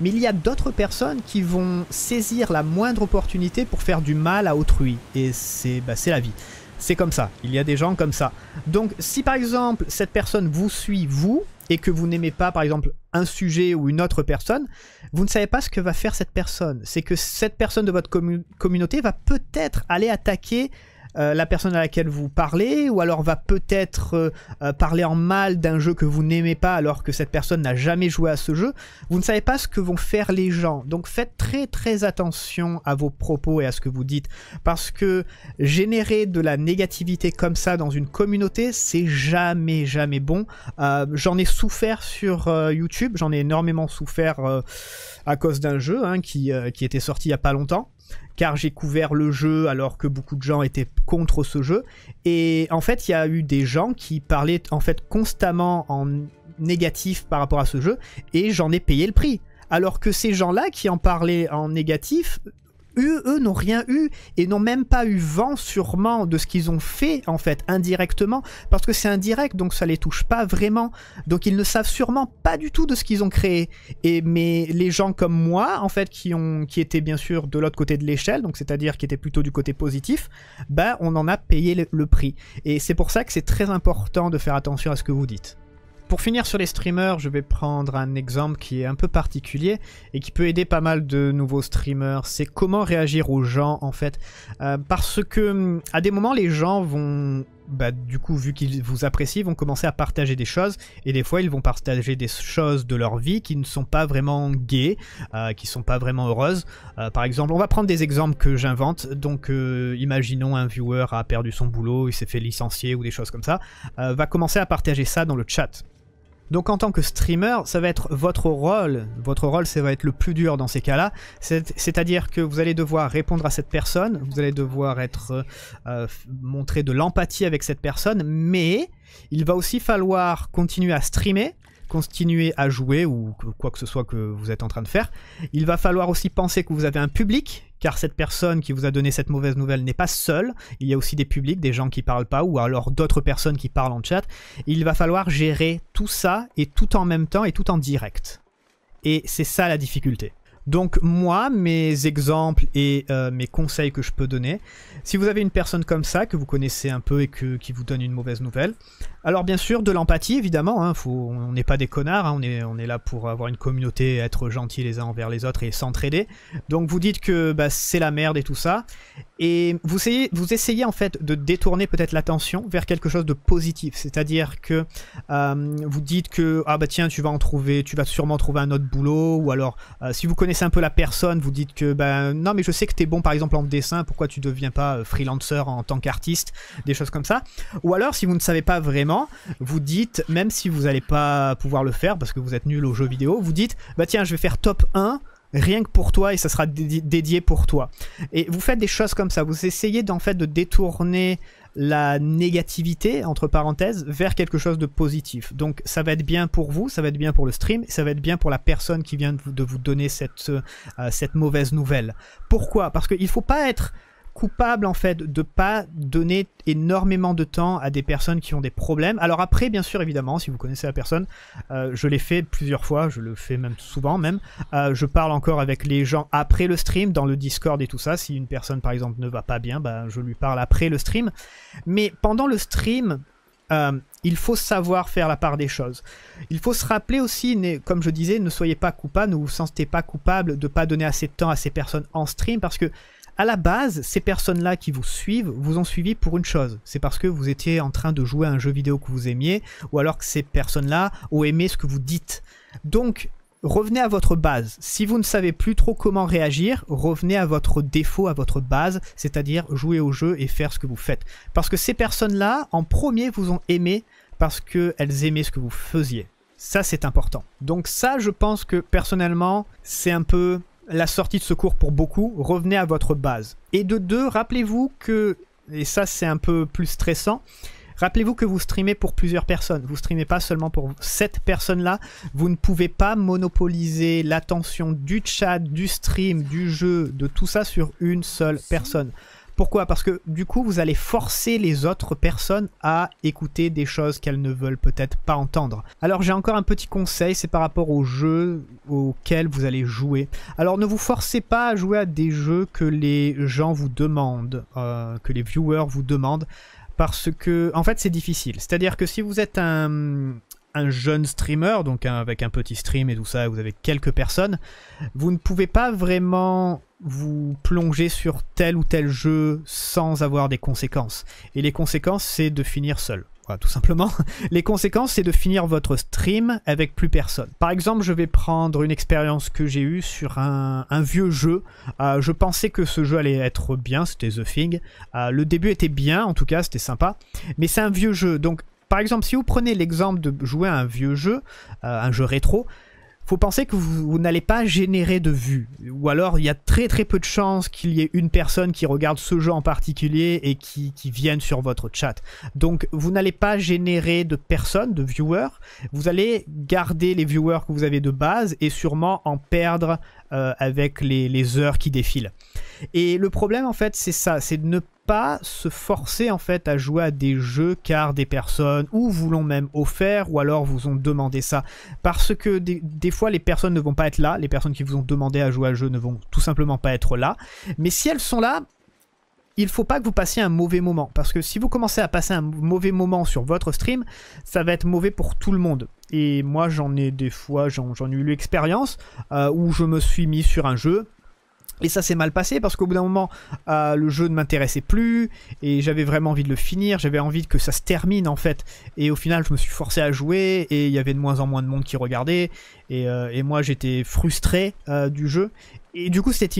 Mais il y a d'autres personnes qui vont saisir la moindre opportunité pour faire du mal à autrui. Et c'est bah, la vie. C'est comme ça. Il y a des gens comme ça. Donc, si par exemple, cette personne vous suit, vous, et que vous n'aimez pas, par exemple, un sujet ou une autre personne, vous ne savez pas ce que va faire cette personne. C'est que cette personne de votre communauté va peut-être aller attaquer euh, la personne à laquelle vous parlez, ou alors va peut-être euh, euh, parler en mal d'un jeu que vous n'aimez pas alors que cette personne n'a jamais joué à ce jeu. Vous ne savez pas ce que vont faire les gens. Donc faites très très attention à vos propos et à ce que vous dites. Parce que générer de la négativité comme ça dans une communauté, c'est jamais jamais bon. j'en ai souffert sur YouTube, j'en ai énormément souffert à cause d'un jeu hein, qui, était sorti il n'y a pas longtemps car j'ai couvert le jeu alors que beaucoup de gens étaient contre ce jeu. Et en fait, il y a eu des gens qui parlaient en fait constamment en négatif par rapport à ce jeu, et j'en ai payé le prix. Alors que ces gens-là qui en parlaient en négatif, eux n'ont rien eu et n'ont même pas eu vent sûrement de ce qu'ils ont fait en fait indirectement parce que c'est indirect donc ça les touche pas vraiment. Donc ils ne savent sûrement pas du tout de ce qu'ils ont créé. Et mais les gens comme moi en fait qui ont qui étaient bien sûr de l'autre côté de l'échelle donc c'est-à-dire qui étaient plutôt du côté positif, bah on en a payé le prix. Et c'est pour ça que c'est très important de faire attention à ce que vous dites. Pour finir sur les streamers, je vais prendre un exemple qui est un peu particulier et qui peut aider pas mal de nouveaux streamers. C'est comment réagir aux gens en fait. Euh, parce que hum, à des moments, les gens vont bah, du coup, vu qu'ils vous apprécient, vont commencer à partager des choses. Et des fois, ils vont partager des choses de leur vie qui ne sont pas vraiment gaies, euh, qui sont pas vraiment heureuses. Euh, par exemple, on va prendre des exemples que j'invente. Donc, imaginons un viewer a perdu son boulot, il s'est fait licencier ou des choses comme ça. va commencer à partager ça dans le chat. Donc en tant que streamer, ça va être votre rôle. Votre rôle, ça va être le plus dur dans ces cas-là. C'est-à-dire que vous allez devoir répondre à cette personne, vous allez devoir être euh, euh, montrer de l'empathie avec cette personne, mais il va aussi falloir continuer à streamer continuer à jouer ou quoi que ce soit que vous êtes en train de faire. Il va falloir aussi penser que vous avez un public, car cette personne qui vous a donné cette mauvaise nouvelle n'est pas seule. Il y a aussi des publics, des gens qui parlent pas ou alors d'autres personnes qui parlent en chat. Il va falloir gérer tout ça et tout en même temps et tout en direct. Et c'est ça la difficulté. Donc moi, mes exemples et euh, mes conseils que je peux donner, si vous avez une personne comme ça, que vous connaissez un peu et que, qui vous donne une mauvaise nouvelle, alors bien sûr, de l'empathie, évidemment, hein, on n'est pas des connards, hein, on, est, on est là pour avoir une communauté, être gentil les uns envers les autres et s'entraider. Donc vous dites que bah, c'est la merde et tout ça, et vous essayez, vous essayez en fait de détourner peut-être l'attention vers quelque chose de positif, c'est-à-dire que euh, vous dites que, ah bah tiens, tu vas en trouver, tu vas sûrement trouver un autre boulot, ou alors euh, si vous connaissez c'est un peu la personne, vous dites que ben non mais je sais que tu es bon par exemple en dessin, pourquoi tu deviens pas euh, freelancer en tant qu'artiste, des choses comme ça. Ou alors si vous ne savez pas vraiment, vous dites même si vous n'allez pas pouvoir le faire parce que vous êtes nul au jeux vidéo, vous dites bah tiens je vais faire top 1 rien que pour toi et ça sera dédié pour toi. Et vous faites des choses comme ça, vous essayez d'en fait de détourner la négativité, entre parenthèses, vers quelque chose de positif. Donc ça va être bien pour vous, ça va être bien pour le stream, ça va être bien pour la personne qui vient de vous, donner cette, euh, cette mauvaise nouvelle. Pourquoi Parce qu'il ne faut pas être coupable en fait de pas donner énormément de temps à des personnes qui ont des problèmes. Alors après, bien sûr, évidemment, si vous connaissez la personne, euh, je l'ai fait plusieurs fois, je le fais même souvent même. Euh, je parle encore avec les gens après le stream, dans le Discord et tout ça. Si une personne par exemple ne va pas bien, ben je lui parle après le stream. Mais pendant le stream, euh, il faut savoir faire la part des choses. Il faut se rappeler aussi, comme je disais, ne soyez pas coupable, ne vous sentez pas coupable de ne pas donner assez de temps à ces personnes en stream, parce que à la base, ces personnes-là qui vous suivent vous ont suivi pour une chose. C'est parce que vous étiez en train de jouer à un jeu vidéo que vous aimiez, ou alors que ces personnes-là ont aimé ce que vous dites. Donc, revenez à votre base. Si vous ne savez plus trop comment réagir, revenez à votre défaut, à votre base, c'est-à-dire jouer au jeu et faire ce que vous faites. Parce que ces personnes-là, en premier, vous ont aimé parce qu'elles aimaient ce que vous faisiez. Ça, c'est important. Donc ça, je pense que personnellement, c'est un peu la sortie de secours pour beaucoup, revenez à votre base. Et de deux, rappelez-vous que, et ça c'est un peu plus stressant, Rappelez-vous que vous streamez pour plusieurs personnes, vous streamez pas seulement pour cette personne-là, vous ne pouvez pas monopoliser l'attention du chat, du stream, du jeu, de tout ça sur une seule personne. Pourquoi Parce que du coup, vous allez forcer les autres personnes à écouter des choses qu'elles ne veulent peut-être pas entendre. Alors j'ai encore un petit conseil, c'est par rapport aux jeux auxquels vous allez jouer. Alors ne vous forcez pas à jouer à des jeux que les gens vous demandent, euh, que les viewers vous demandent parce que en fait c'est difficile. C'est-à-dire que si vous êtes un, un jeune streamer, donc avec un petit stream et tout ça, vous avez quelques personnes, vous ne pouvez pas vraiment vous plonger sur tel ou tel jeu sans avoir des conséquences. Et les conséquences, c'est de finir seul. Voilà, tout simplement. [laughs] Les conséquences, c'est de finir votre stream avec plus personne. Par exemple, je vais prendre une expérience que j'ai eue sur un, vieux jeu. Euh, je pensais que ce jeu allait être bien, c'était The Thing. Euh, le début était bien, en tout cas, c'était sympa. Mais c'est un vieux jeu, donc par exemple, si vous prenez l'exemple de jouer à un vieux jeu, euh, un jeu rétro, faut penser que vous, n'allez pas générer de vues. Ou alors, il y a très très peu de chances qu'il y ait une personne qui regarde ce jeu en particulier et qui, qui vienne sur votre chat. Donc, vous n'allez pas générer de personnes, de viewers. Vous allez garder les viewers que vous avez de base et sûrement en perdre euh, avec les, heures qui défilent. Et le problème en fait c'est ça, c'est de ne pas se forcer en fait à jouer à des jeux car des personnes ou vous l'ont même offert ou alors vous ont demandé ça. Parce que des, fois les personnes ne vont pas être là, les personnes qui vous ont demandé à jouer à un jeu ne vont tout simplement pas être là. Mais si elles sont là, il faut pas que vous passiez un mauvais moment. Parce que si vous commencez à passer un mauvais moment sur votre stream, ça va être mauvais pour tout le monde. Et moi, j'en ai des fois, j'en ai eu l'expérience euh, où je me suis mis sur un jeu. Et ça s'est mal passé parce qu'au bout d'un moment, euh, le jeu ne m'intéressait plus et j'avais vraiment envie de le finir. J'avais envie que ça se termine en fait. Et au final, je me suis forcé à jouer et il y avait de moins en moins de monde qui regardait. Et, euh, et moi, j'étais frustré du jeu et du coup, c'était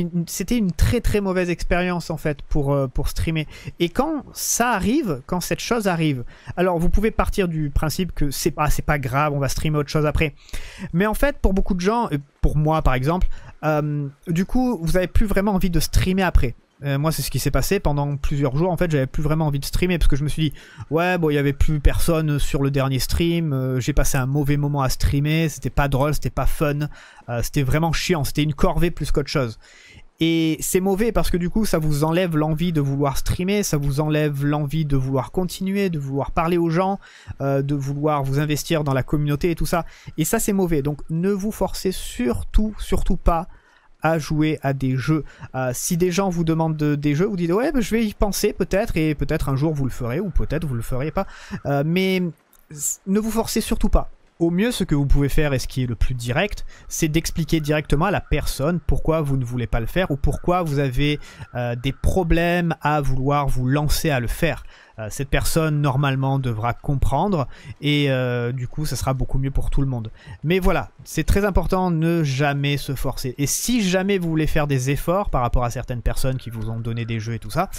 une, très très mauvaise expérience en fait pour, euh, pour streamer. Et quand ça arrive, quand cette chose arrive, alors vous pouvez partir du principe que c'est pas, pas grave, on va streamer autre chose après. Mais en fait, pour beaucoup de gens, pour moi par exemple, euh, du coup, vous avez plus vraiment envie de streamer après. Euh, moi, c'est ce qui s'est passé pendant plusieurs jours. En fait, j'avais plus vraiment envie de streamer parce que je me suis dit, ouais, bon, il y avait plus personne sur le dernier stream. Euh, j'ai passé un mauvais moment à streamer. C'était pas drôle, c'était pas fun. Euh, c'était vraiment chiant. C'était une corvée plus qu'autre chose. Et c'est mauvais parce que du coup, ça vous enlève l'envie de vouloir streamer, ça vous enlève l'envie de vouloir continuer, de vouloir parler aux gens, de vouloir vous investir dans la communauté et tout ça. Et ça, c'est mauvais. Donc, ne vous forcez surtout, surtout pas à jouer à des jeux. Euh, si des gens vous demandent des jeux, vous dites ouais, je vais y penser peut-être et peut-être un jour vous le ferez ou peut-être vous le ferez pas. Euh, mais ne vous forcez surtout pas. Au mieux, ce que vous pouvez faire et ce qui est le plus direct, c'est d'expliquer directement à la personne pourquoi vous ne voulez pas le faire ou pourquoi vous avez euh, des problèmes à vouloir vous lancer à le faire. Euh, cette personne normalement devra comprendre et euh, du coup ça sera beaucoup mieux pour tout le monde. Mais voilà, c'est très important, ne jamais se forcer. Et si jamais vous voulez faire des efforts par rapport à certaines personnes qui vous ont donné des jeux et tout ça,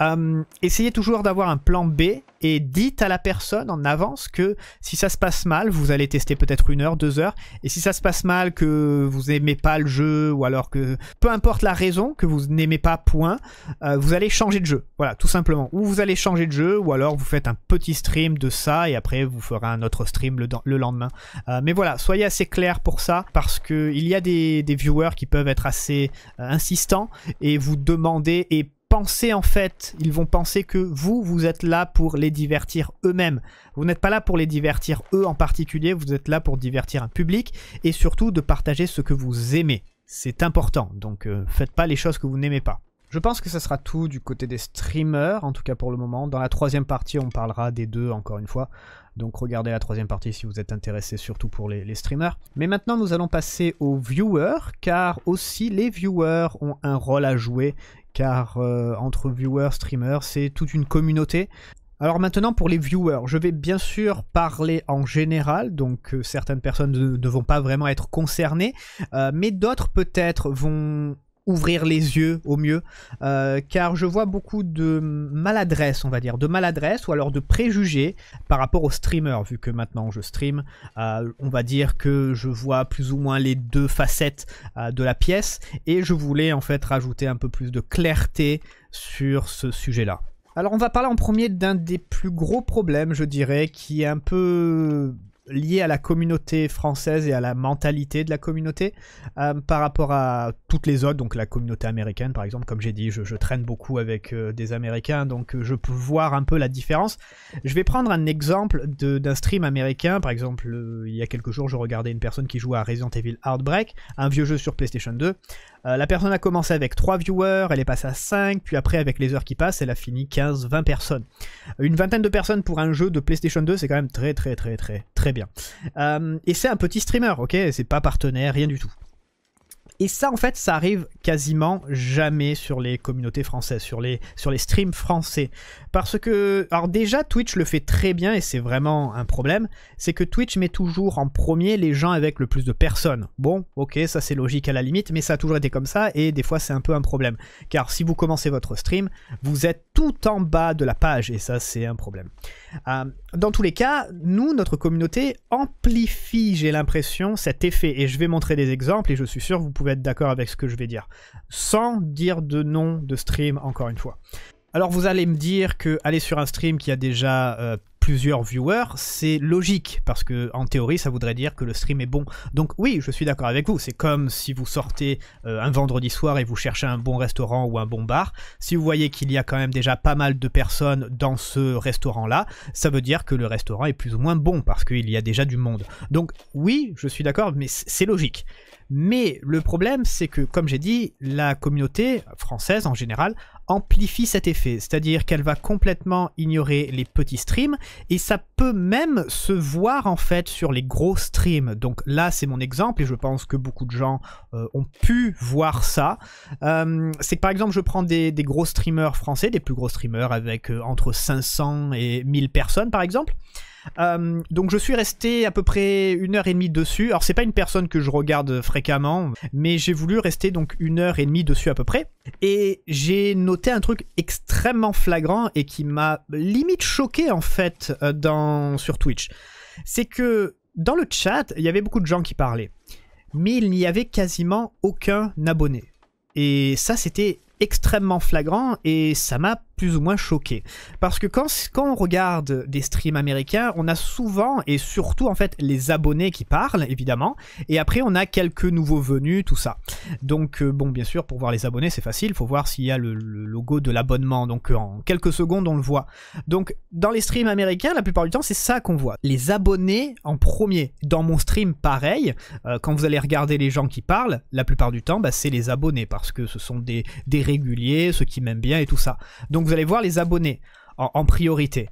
euh, essayez toujours d'avoir un plan B et dites à la personne en avance que si ça se passe mal, vous allez tester peut-être une heure, deux heures, et si ça se passe mal, que vous n'aimez pas le jeu, ou alors que peu importe la raison que vous n'aimez pas, point, vous allez changer de jeu. Voilà, tout simplement. Ou vous allez changer de jeu, ou alors vous faites un petit stream de ça et après vous ferez un autre stream le, lendemain. Euh, mais voilà, soyez assez clair pour ça, parce que il y a des, viewers qui peuvent être assez euh, insistants et vous demander et penser en fait, ils vont penser que vous, vous êtes là pour les divertir eux-mêmes. Vous n'êtes pas là pour les divertir eux en particulier, vous êtes là pour divertir un public et surtout de partager ce que vous aimez. C'est important, donc euh, faites pas les choses que vous n'aimez pas. Je pense que ça sera tout du côté des streamers, en tout cas pour le moment. Dans la troisième partie, on parlera des deux, encore une fois. Donc regardez la troisième partie si vous êtes intéressé, surtout pour les, streamers. Mais maintenant, nous allons passer aux viewers, car aussi les viewers ont un rôle à jouer, car euh, entre viewers, streamers, c'est toute une communauté. Alors maintenant pour les viewers, je vais bien sûr parler en général, donc euh, certaines personnes ne, vont pas vraiment être concernées, euh, mais d'autres peut-être vont ouvrir les yeux au mieux, euh, car je vois beaucoup de maladresse, on va dire, de maladresse ou alors de préjugés par rapport aux streamers, vu que maintenant je stream, euh, on va dire que je vois plus ou moins les deux facettes euh, de la pièce, et je voulais en fait rajouter un peu plus de clarté sur ce sujet-là. Alors on va parler en premier d'un des plus gros problèmes, je dirais, qui est un peu lié à la communauté française et à la mentalité de la communauté euh, par rapport à toutes les autres, donc la communauté américaine par exemple, comme j'ai dit, je, traîne beaucoup avec euh, des Américains, donc euh, je peux voir un peu la différence. Je vais prendre un exemple d'un stream américain, par exemple, il y a quelques jours, je regardais une personne qui joue à Resident Evil Heartbreak, un vieux jeu sur PlayStation 2. Euh, la personne a commencé avec 3 viewers, elle est passée à 5, puis après avec les heures qui passent, elle a fini 15, 20 personnes. Euh, une vingtaine de personnes pour un jeu de PlayStation 2, c'est quand même très très très très très bien. Euh, et c'est un petit streamer, ok C'est pas partenaire, rien du tout. Et ça, en fait, ça arrive quasiment jamais sur les communautés françaises, sur les, sur les streams français. Parce que, alors déjà, Twitch le fait très bien et c'est vraiment un problème. C'est que Twitch met toujours en premier les gens avec le plus de personnes. Bon, ok, ça c'est logique à la limite, mais ça a toujours été comme ça et des fois c'est un peu un problème. Car si vous commencez votre stream, vous êtes tout en bas de la page et ça c'est un problème. Euh, dans tous les cas, nous, notre communauté amplifie, j'ai l'impression, cet effet. Et je vais montrer des exemples et je suis sûr que vous pouvez être d'accord avec ce que je vais dire. Sans dire de nom de stream, encore une fois. Alors vous allez me dire que aller sur un stream qui a déjà euh, plusieurs viewers, c'est logique parce que en théorie, ça voudrait dire que le stream est bon. Donc oui, je suis d'accord avec vous. C'est comme si vous sortez euh, un vendredi soir et vous cherchez un bon restaurant ou un bon bar. Si vous voyez qu'il y a quand même déjà pas mal de personnes dans ce restaurant-là, ça veut dire que le restaurant est plus ou moins bon parce qu'il y a déjà du monde. Donc oui, je suis d'accord, mais c'est logique. Mais le problème, c'est que, comme j'ai dit, la communauté française en général amplifie cet effet, c'est-à-dire qu'elle va complètement ignorer les petits streams et ça peut même se voir en fait sur les gros streams. Donc là, c'est mon exemple et je pense que beaucoup de gens euh, ont pu voir ça. Euh, c'est que par exemple, je prends des, gros streamers français, des plus gros streamers avec euh, entre 500 et 1000 personnes par exemple. Euh, donc je suis resté à peu près une heure et demie dessus. Alors c'est pas une personne que je regarde fréquemment, mais j'ai voulu rester donc une heure et demie dessus à peu près. Et j'ai noté un truc extrêmement flagrant et qui m'a limite choqué en fait euh, dans, sur Twitch. C'est que dans le chat, il y avait beaucoup de gens qui parlaient, mais il n'y avait quasiment aucun abonné. Et ça c'était extrêmement flagrant et ça m'a plus ou moins choqué. Parce que quand, quand on regarde des streams américains, on a souvent et surtout en fait les abonnés qui parlent, évidemment, et après on a quelques nouveaux venus, tout ça. Donc euh, bon, bien sûr, pour voir les abonnés, c'est facile, il faut voir s'il y a le, logo de l'abonnement, donc en quelques secondes on le voit. Donc dans les streams américains, la plupart du temps, c'est ça qu'on voit. Les abonnés en premier. Dans mon stream, pareil, euh, quand vous allez regarder les gens qui parlent, la plupart du temps, bah, c'est les abonnés, parce que ce sont des, des réguliers, ceux qui m'aiment bien et tout ça. Donc vous allez voir les abonnés en, priorité.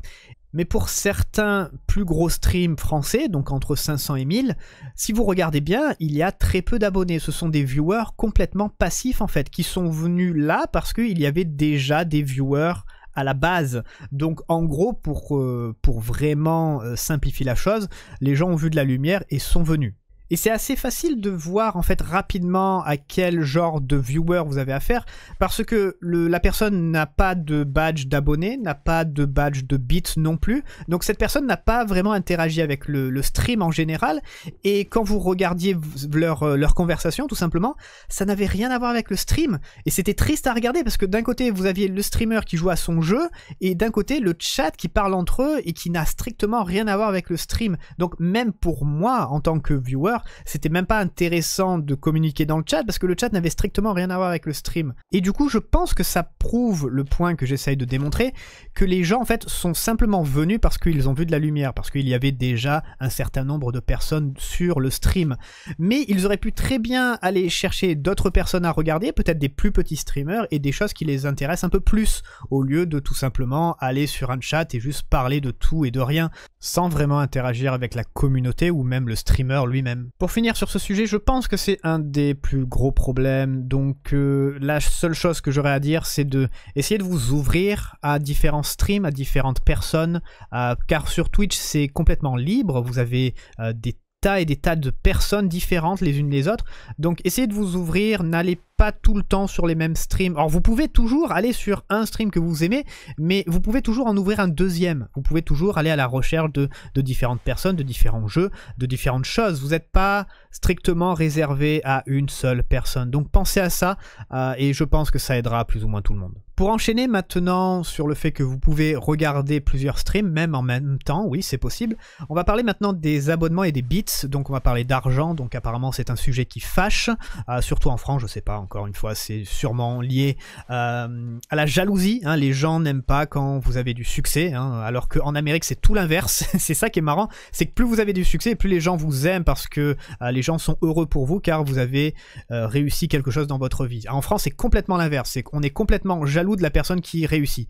Mais pour certains plus gros streams français, donc entre 500 et 1000, si vous regardez bien, il y a très peu d'abonnés. Ce sont des viewers complètement passifs en fait, qui sont venus là parce qu'il y avait déjà des viewers à la base. Donc en gros, pour, euh, pour vraiment euh, simplifier la chose, les gens ont vu de la lumière et sont venus. Et c'est assez facile de voir en fait rapidement à quel genre de viewer vous avez affaire parce que la personne n'a pas de badge d'abonné, n'a pas de badge de bit non plus. Donc cette personne n'a pas vraiment interagi avec le, stream en général. Et quand vous regardiez leur, euh, leur conversation tout simplement, ça n'avait rien à voir avec le stream. Et c'était triste à regarder parce que d'un côté vous aviez le streamer qui joue à son jeu et d'un côté le chat qui parle entre eux et qui n'a strictement rien à voir avec le stream. Donc même pour moi en tant que viewer, c'était même pas intéressant de communiquer dans le chat parce que le chat n'avait strictement rien à voir avec le stream. Et du coup, je pense que ça prouve le point que j'essaye de démontrer, que les gens en fait sont simplement venus parce qu'ils ont vu de la lumière, parce qu'il y avait déjà un certain nombre de personnes sur le stream. Mais ils auraient pu très bien aller chercher d'autres personnes à regarder, peut-être des plus petits streamers et des choses qui les intéressent un peu plus, au lieu de tout simplement aller sur un chat et juste parler de tout et de rien, sans vraiment interagir avec la communauté ou même le streamer lui-même pour finir sur ce sujet, je pense que c'est un des plus gros problèmes. Donc euh, la seule chose que j'aurais à dire, c'est de essayer de vous ouvrir à différents streams, à différentes personnes, euh, car sur Twitch c'est complètement libre. Vous avez euh, des tas et des tas de personnes différentes les unes les autres. Donc essayez de vous ouvrir, n'allez pas pas tout le temps sur les mêmes streams. Alors vous pouvez toujours aller sur un stream que vous aimez, mais vous pouvez toujours en ouvrir un deuxième. Vous pouvez toujours aller à la recherche de, différentes personnes, de différents jeux, de différentes choses. Vous n'êtes pas strictement réservé à une seule personne. Donc pensez à ça euh, et je pense que ça aidera plus ou moins tout le monde. Pour enchaîner maintenant sur le fait que vous pouvez regarder plusieurs streams, même en même temps, oui c'est possible, on va parler maintenant des abonnements et des bits, donc on va parler d'argent, donc apparemment c'est un sujet qui fâche, euh, surtout en France, je sais pas, encore une fois, c'est sûrement lié euh, à la jalousie. Hein. Les gens n'aiment pas quand vous avez du succès, hein. alors qu'en Amérique, c'est tout l'inverse. [laughs] c'est ça qui est marrant, c'est que plus vous avez du succès, plus les gens vous aiment parce que euh, les gens sont heureux pour vous car vous avez euh, réussi quelque chose dans votre vie. En France, c'est complètement l'inverse, c'est qu'on est complètement jaloux de la personne qui réussit.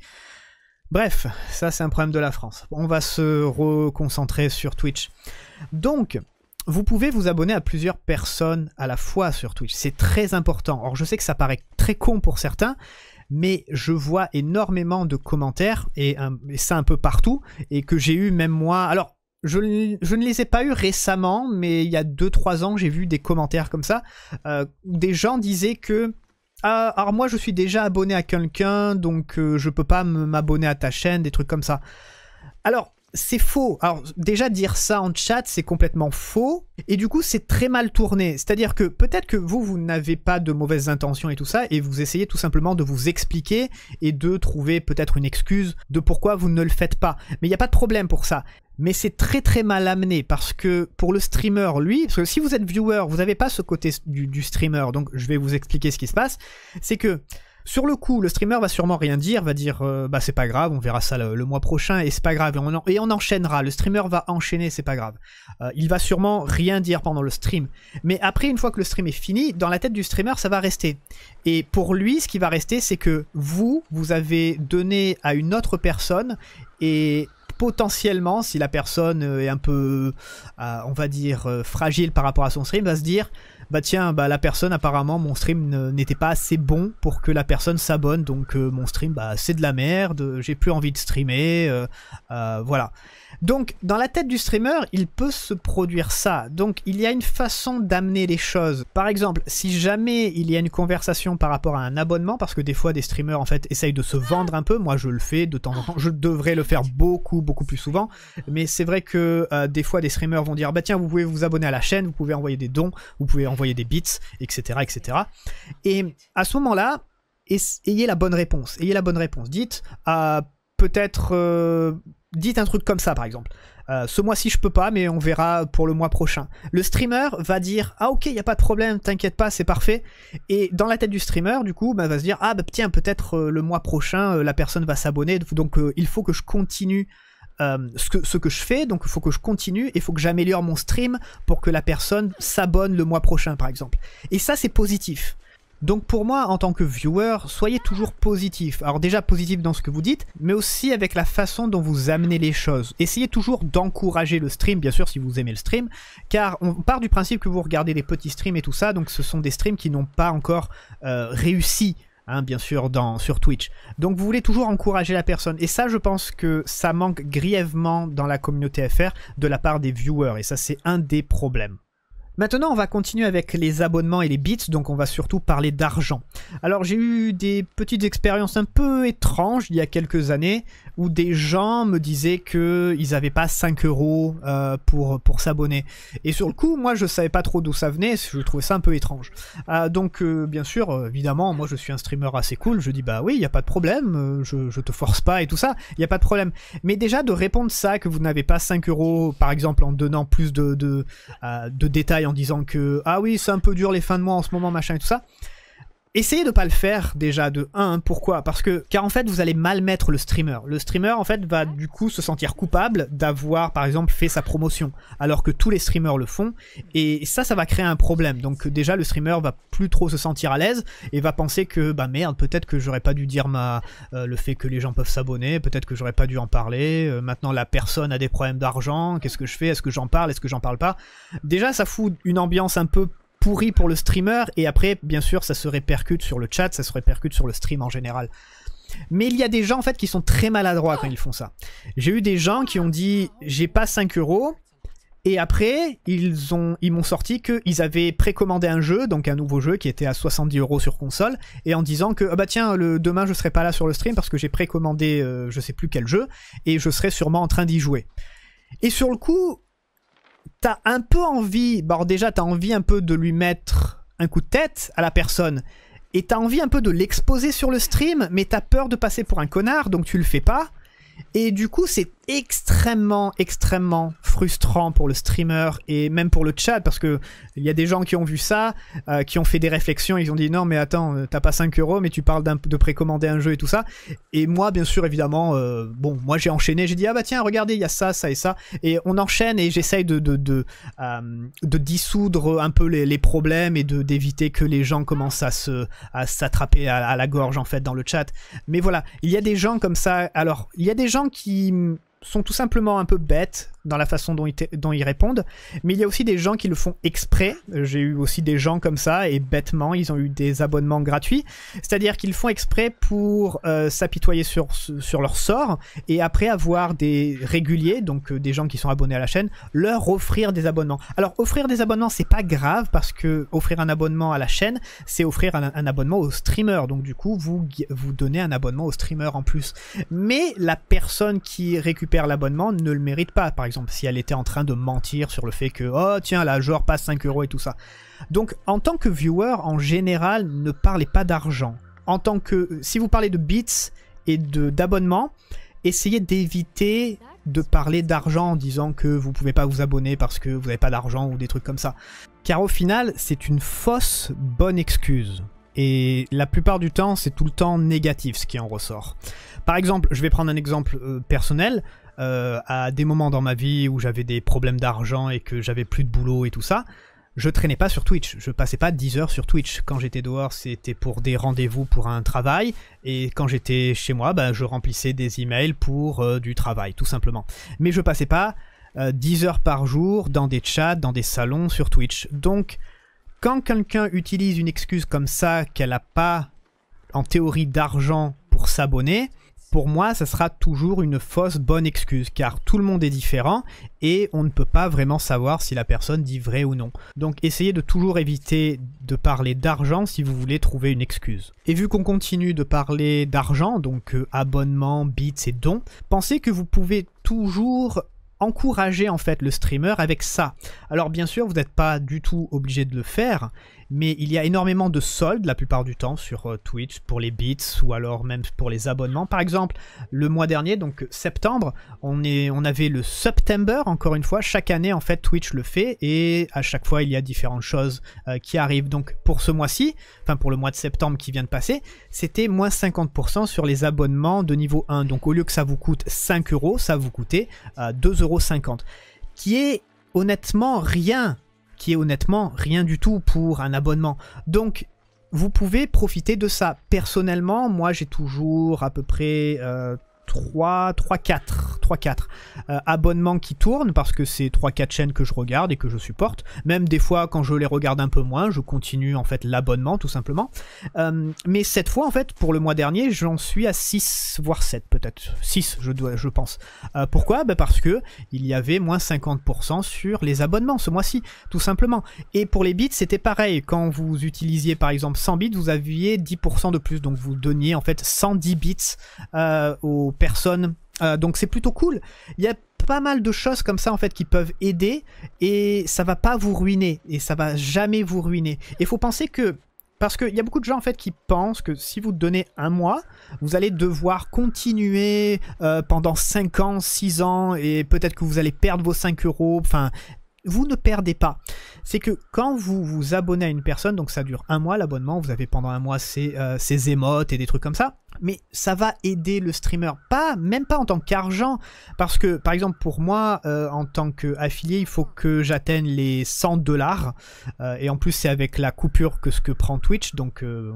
Bref, ça c'est un problème de la France. On va se reconcentrer sur Twitch. Donc, vous pouvez vous abonner à plusieurs personnes à la fois sur Twitch. C'est très important. Or, je sais que ça paraît très con pour certains, mais je vois énormément de commentaires, et, ça un peu partout, et que j'ai eu même moi. Alors, je, ne les ai pas eus récemment, mais il y a 2-3 ans, j'ai vu des commentaires comme ça, où euh, des gens disaient que ah, alors moi je suis déjà abonné à quelqu'un, donc je euh, je peux pas m'abonner à ta chaîne, des trucs comme ça. Alors, c'est faux. Alors déjà dire ça en chat, c'est complètement faux. Et du coup, c'est très mal tourné. C'est-à-dire que peut-être que vous, vous n'avez pas de mauvaises intentions et tout ça, et vous essayez tout simplement de vous expliquer et de trouver peut-être une excuse de pourquoi vous ne le faites pas. Mais il n'y a pas de problème pour ça. Mais c'est très très mal amené parce que pour le streamer, lui, parce que si vous êtes viewer, vous n'avez pas ce côté du, du streamer, donc je vais vous expliquer ce qui se passe. C'est que sur le coup, le streamer va sûrement rien dire, va dire euh, bah c'est pas grave, on verra ça le, mois prochain et c'est pas grave et on, enchaînera. Le streamer va enchaîner, c'est pas grave. Euh, il va sûrement rien dire pendant le stream, mais après une fois que le stream est fini, dans la tête du streamer ça va rester. Et pour lui, ce qui va rester, c'est que vous vous avez donné à une autre personne et potentiellement, si la personne est un peu, euh, on va dire, fragile par rapport à son stream, va se dire bah tiens, bah la personne apparemment mon stream n'était pas assez bon pour que la personne s'abonne, donc euh, mon stream bah c'est de la merde, j'ai plus envie de streamer, euh, euh voilà. Donc, dans la tête du streamer, il peut se produire ça. Donc, il y a une façon d'amener les choses. Par exemple, si jamais il y a une conversation par rapport à un abonnement, parce que des fois, des streamers, en fait, essayent de se vendre un peu. Moi, je le fais de temps en temps. Je devrais le faire beaucoup, beaucoup plus souvent. Mais c'est vrai que euh, des fois, des streamers vont dire, bah tiens, vous pouvez vous abonner à la chaîne, vous pouvez envoyer des dons, vous pouvez envoyer des bits, etc., etc. Et à ce moment-là, ayez la bonne réponse. Ayez la bonne réponse. Dites, peut-être... Euh, dites un truc comme ça par exemple. Euh, ce mois-ci je peux pas, mais on verra pour le mois prochain. Le streamer va dire ah ok y a pas de problème, t'inquiète pas, c'est parfait. Et dans la tête du streamer du coup bah, va se dire ah bah, tiens peut-être euh, le mois prochain euh, la personne va s'abonner, donc il faut que je continue. ce, que, ce que je fais, donc il faut que je continue et il faut que j'améliore mon stream pour que la personne s'abonne le mois prochain par exemple. Et ça c'est positif. Donc pour moi, en tant que viewer, soyez toujours positif. Alors déjà positif dans ce que vous dites, mais aussi avec la façon dont vous amenez les choses. Essayez toujours d'encourager le stream, bien sûr, si vous aimez le stream, car on part du principe que vous regardez des petits streams et tout ça, donc ce sont des streams qui n'ont pas encore euh, réussi. Hein, bien sûr, dans, sur Twitch. Donc vous voulez toujours encourager la personne. Et ça, je pense que ça manque grièvement dans la communauté FR de la part des viewers. Et ça, c'est un des problèmes. Maintenant, on va continuer avec les abonnements et les bits, donc on va surtout parler d'argent. Alors, j'ai eu des petites expériences un peu étranges il y a quelques années, où des gens me disaient qu'ils n'avaient pas 5 euros euh, pour, pour s'abonner. Et sur le coup, moi, je savais pas trop d'où ça venait, je trouvais ça un peu étrange. Euh, donc, euh, bien sûr, évidemment, moi, je suis un streamer assez cool, je dis, bah oui, il n'y a pas de problème, je, ne te force pas et tout ça, il n'y a pas de problème. Mais déjà, de répondre ça, que vous n'avez pas 5 euros, par exemple, en donnant plus de, de, de détails en disant que ah oui, c'est un peu dur les fins de mois en ce moment, machin et tout ça. Essayez de pas le faire déjà de 1, pourquoi Parce que car en fait vous allez mal mettre le streamer. Le streamer en fait va du coup se sentir coupable d'avoir par exemple fait sa promotion alors que tous les streamers le font et ça ça va créer un problème. Donc déjà le streamer va plus trop se sentir à l'aise et va penser que bah merde peut-être que j'aurais pas dû dire ma euh, le fait que les gens peuvent s'abonner, peut-être que j'aurais pas dû en parler. Euh, maintenant la personne a des problèmes d'argent, qu'est-ce que je fais Est-ce que j'en parle Est-ce que j'en parle pas Déjà ça fout une ambiance un peu pourri pour le streamer, et après, bien sûr, ça se répercute sur le chat, ça se répercute sur le stream en général. Mais il y a des gens en fait qui sont très maladroits quand ils font ça. J'ai eu des gens qui ont dit j'ai pas 5 euros et après ils ont ils m'ont sorti qu'ils avaient précommandé un jeu donc un nouveau jeu qui était à 70 euros sur console et en disant que ah bah tiens le demain je serai pas là sur le stream parce que j'ai précommandé euh, je sais plus quel jeu et je serai sûrement en train d'y jouer. Et sur le coup t'as un peu envie, bon bah, déjà t'as envie un peu de lui mettre un coup de tête à la personne, et t'as envie un peu de l'exposer sur le stream, mais t'as peur de passer pour un connard, donc tu le fais pas. Et du coup, c'est extrêmement, extrêmement frustrant pour le streamer et même pour le chat parce que il y a des gens qui ont vu ça, euh, qui ont fait des réflexions, ils ont dit non mais attends, euh, t'as pas 5 euros mais tu parles de précommander un jeu et tout ça. Et moi bien sûr évidemment, euh, bon moi j'ai enchaîné, j'ai dit ah bah tiens regardez il y a ça, ça et ça et on enchaîne et j'essaye de de, de, dissoudre un peu les, problèmes et d'éviter que les gens commencent à s'attraper à la gorge en fait dans le chat. Mais voilà, il y a des gens comme ça. Alors il y a des gens qui sont tout simplement un peu bêtes dans la façon dont ils, ils répondent, mais il y a aussi des gens qui le font exprès. Euh, j'ai eu aussi des gens comme ça et bêtement, ils ont eu des abonnements gratuits, c'est-à-dire qu'ils font exprès pour euh, s'apitoyer sur, sur leur sort et après avoir des réguliers, donc euh, des gens qui sont abonnés à la chaîne, leur offrir des abonnements. Alors offrir des abonnements, c'est pas grave parce que offrir un abonnement à la chaîne, c'est offrir un, abonnement au streamer. Donc du coup, vous vous donnez un abonnement au streamer en plus. Mais la personne qui récupère l'abonnement ne le mérite pas. Par exemple si elle était en train de mentir sur le fait que, oh tiens, la genre passe 5 euros et tout ça. Donc, en tant que viewer, en général, ne parlez pas d'argent. En tant que, si vous parlez de bits et d'abonnement, essayez d'éviter de parler d'argent en disant que vous ne pouvez pas vous abonner parce que vous n'avez pas d'argent ou des trucs comme ça. Car au final, c'est une fausse bonne excuse. Et la plupart du temps, c'est tout le temps négatif ce qui en ressort. Par exemple, je vais prendre un exemple euh, personnel. Euh, à des moments dans ma vie où j'avais des problèmes d'argent et que j'avais plus de boulot et tout ça, je traînais pas sur Twitch. Je passais pas 10 heures sur Twitch. Quand j'étais dehors, c'était pour des rendez-vous pour un travail. Et quand j'étais chez moi, bah, je remplissais des emails pour euh, du travail, tout simplement. Mais je passais pas 10 euh, heures par jour dans des chats, dans des salons sur Twitch. Donc, quand quelqu'un utilise une excuse comme ça, qu'elle a pas, en théorie, d'argent pour s'abonner, pour moi, ça sera toujours une fausse bonne excuse, car tout le monde est différent et on ne peut pas vraiment savoir si la personne dit vrai ou non. Donc essayez de toujours éviter de parler d'argent si vous voulez trouver une excuse. Et vu qu'on continue de parler d'argent, donc euh, abonnement, bits et dons, pensez que vous pouvez toujours encourager en fait le streamer avec ça. Alors bien sûr, vous n'êtes pas du tout obligé de le faire, mais il y a énormément de soldes la plupart du temps sur euh, Twitch pour les bits ou alors même pour les abonnements. Par exemple, le mois dernier, donc euh, septembre, on, est, on avait le September, encore une fois, chaque année en fait Twitch le fait et à chaque fois il y a différentes choses euh, qui arrivent. Donc pour ce mois-ci, enfin pour le mois de septembre qui vient de passer, c'était moins 50% sur les abonnements de niveau 1. Donc au lieu que ça vous coûte 5 euros, ça vous coûtait 2,50 euros. Qui est honnêtement rien honnêtement rien du tout pour un abonnement. Donc vous pouvez profiter de ça. Personnellement, moi j'ai toujours à peu près euh, 3, 3 4, 3, 4 abonnements qui tournent parce que c'est 3, 4 chaînes que je regarde et que je supporte. Même des fois, quand je les regarde un peu moins, je continue en fait l'abonnement tout simplement. Euh, mais cette fois, en fait, pour le mois dernier, j'en suis à 6, voire 7 peut-être. 6, je, dois, je pense. Euh, pourquoi ben, Parce que il y avait moins 50% sur les abonnements ce mois-ci, tout simplement. Et pour les bits, c'était pareil. Quand vous utilisiez par exemple 100 bits, vous aviez 10% de plus. Donc vous donniez en fait 110 bits euh, au Personne. Euh, donc c'est plutôt cool. Il y a pas mal de choses comme ça en fait qui peuvent aider et ça va pas vous ruiner et ça va jamais vous ruiner. Il faut penser que parce qu'il y a beaucoup de gens en fait qui pensent que si vous donnez un mois, vous allez devoir continuer euh, pendant 5 ans, 6 ans et peut-être que vous allez perdre vos 5 euros. Enfin, vous ne perdez pas. C'est que quand vous vous abonnez à une personne, donc ça dure un mois l'abonnement, vous avez pendant un mois ses, ses euh, émotes et des trucs comme ça mais ça va aider le streamer, pas même pas en tant qu'argent, parce que par exemple pour moi euh, en tant qu'affilié il faut que j'atteigne les 100 dollars euh, et en plus c'est avec la coupure que ce que prend Twitch donc euh,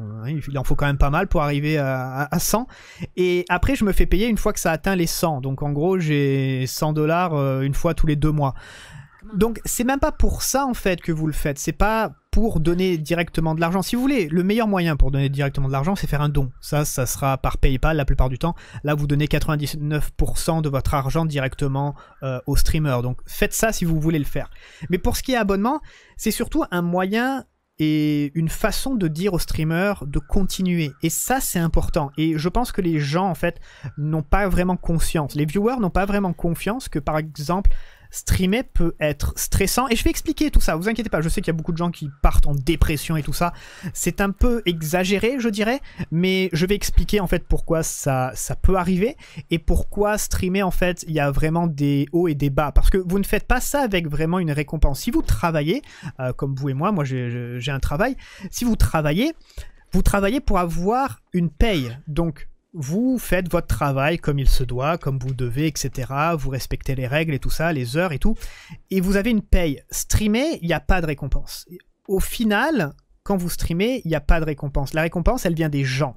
il en faut quand même pas mal pour arriver à, à, 100 et après je me fais payer une fois que ça atteint les 100 donc en gros j'ai 100 dollars une fois tous les deux mois donc c'est même pas pour ça en fait que vous le faites, c'est pas pour donner directement de l'argent. Si vous voulez, le meilleur moyen pour donner directement de l'argent, c'est faire un don. Ça, ça sera par PayPal la plupart du temps. Là, vous donnez 99% de votre argent directement euh, au streamer. Donc faites ça si vous voulez le faire. Mais pour ce qui est abonnement, c'est surtout un moyen et une façon de dire au streamer de continuer. Et ça, c'est important. Et je pense que les gens, en fait, n'ont pas vraiment conscience. Les viewers n'ont pas vraiment confiance que, par exemple, streamer peut être stressant. Et je vais expliquer tout ça, vous inquiétez pas, je sais qu'il y a beaucoup de gens qui partent en dépression et tout ça. C'est un peu exagéré, je dirais, mais je vais expliquer en fait pourquoi ça, ça peut arriver et pourquoi streamer en fait, il y a vraiment des hauts et des bas. Parce que vous ne faites pas ça avec vraiment une récompense. Si vous travaillez, euh, comme vous et moi, moi j'ai un travail, si vous travaillez, vous travaillez pour avoir une paye. Donc vous faites votre travail comme il se doit, comme vous devez, etc. Vous respectez les règles et tout ça, les heures et tout. Et vous avez une paye. Streamer, il n'y a pas de récompense. Au final, quand vous streamez, il n'y a pas de récompense. La récompense, elle vient des gens.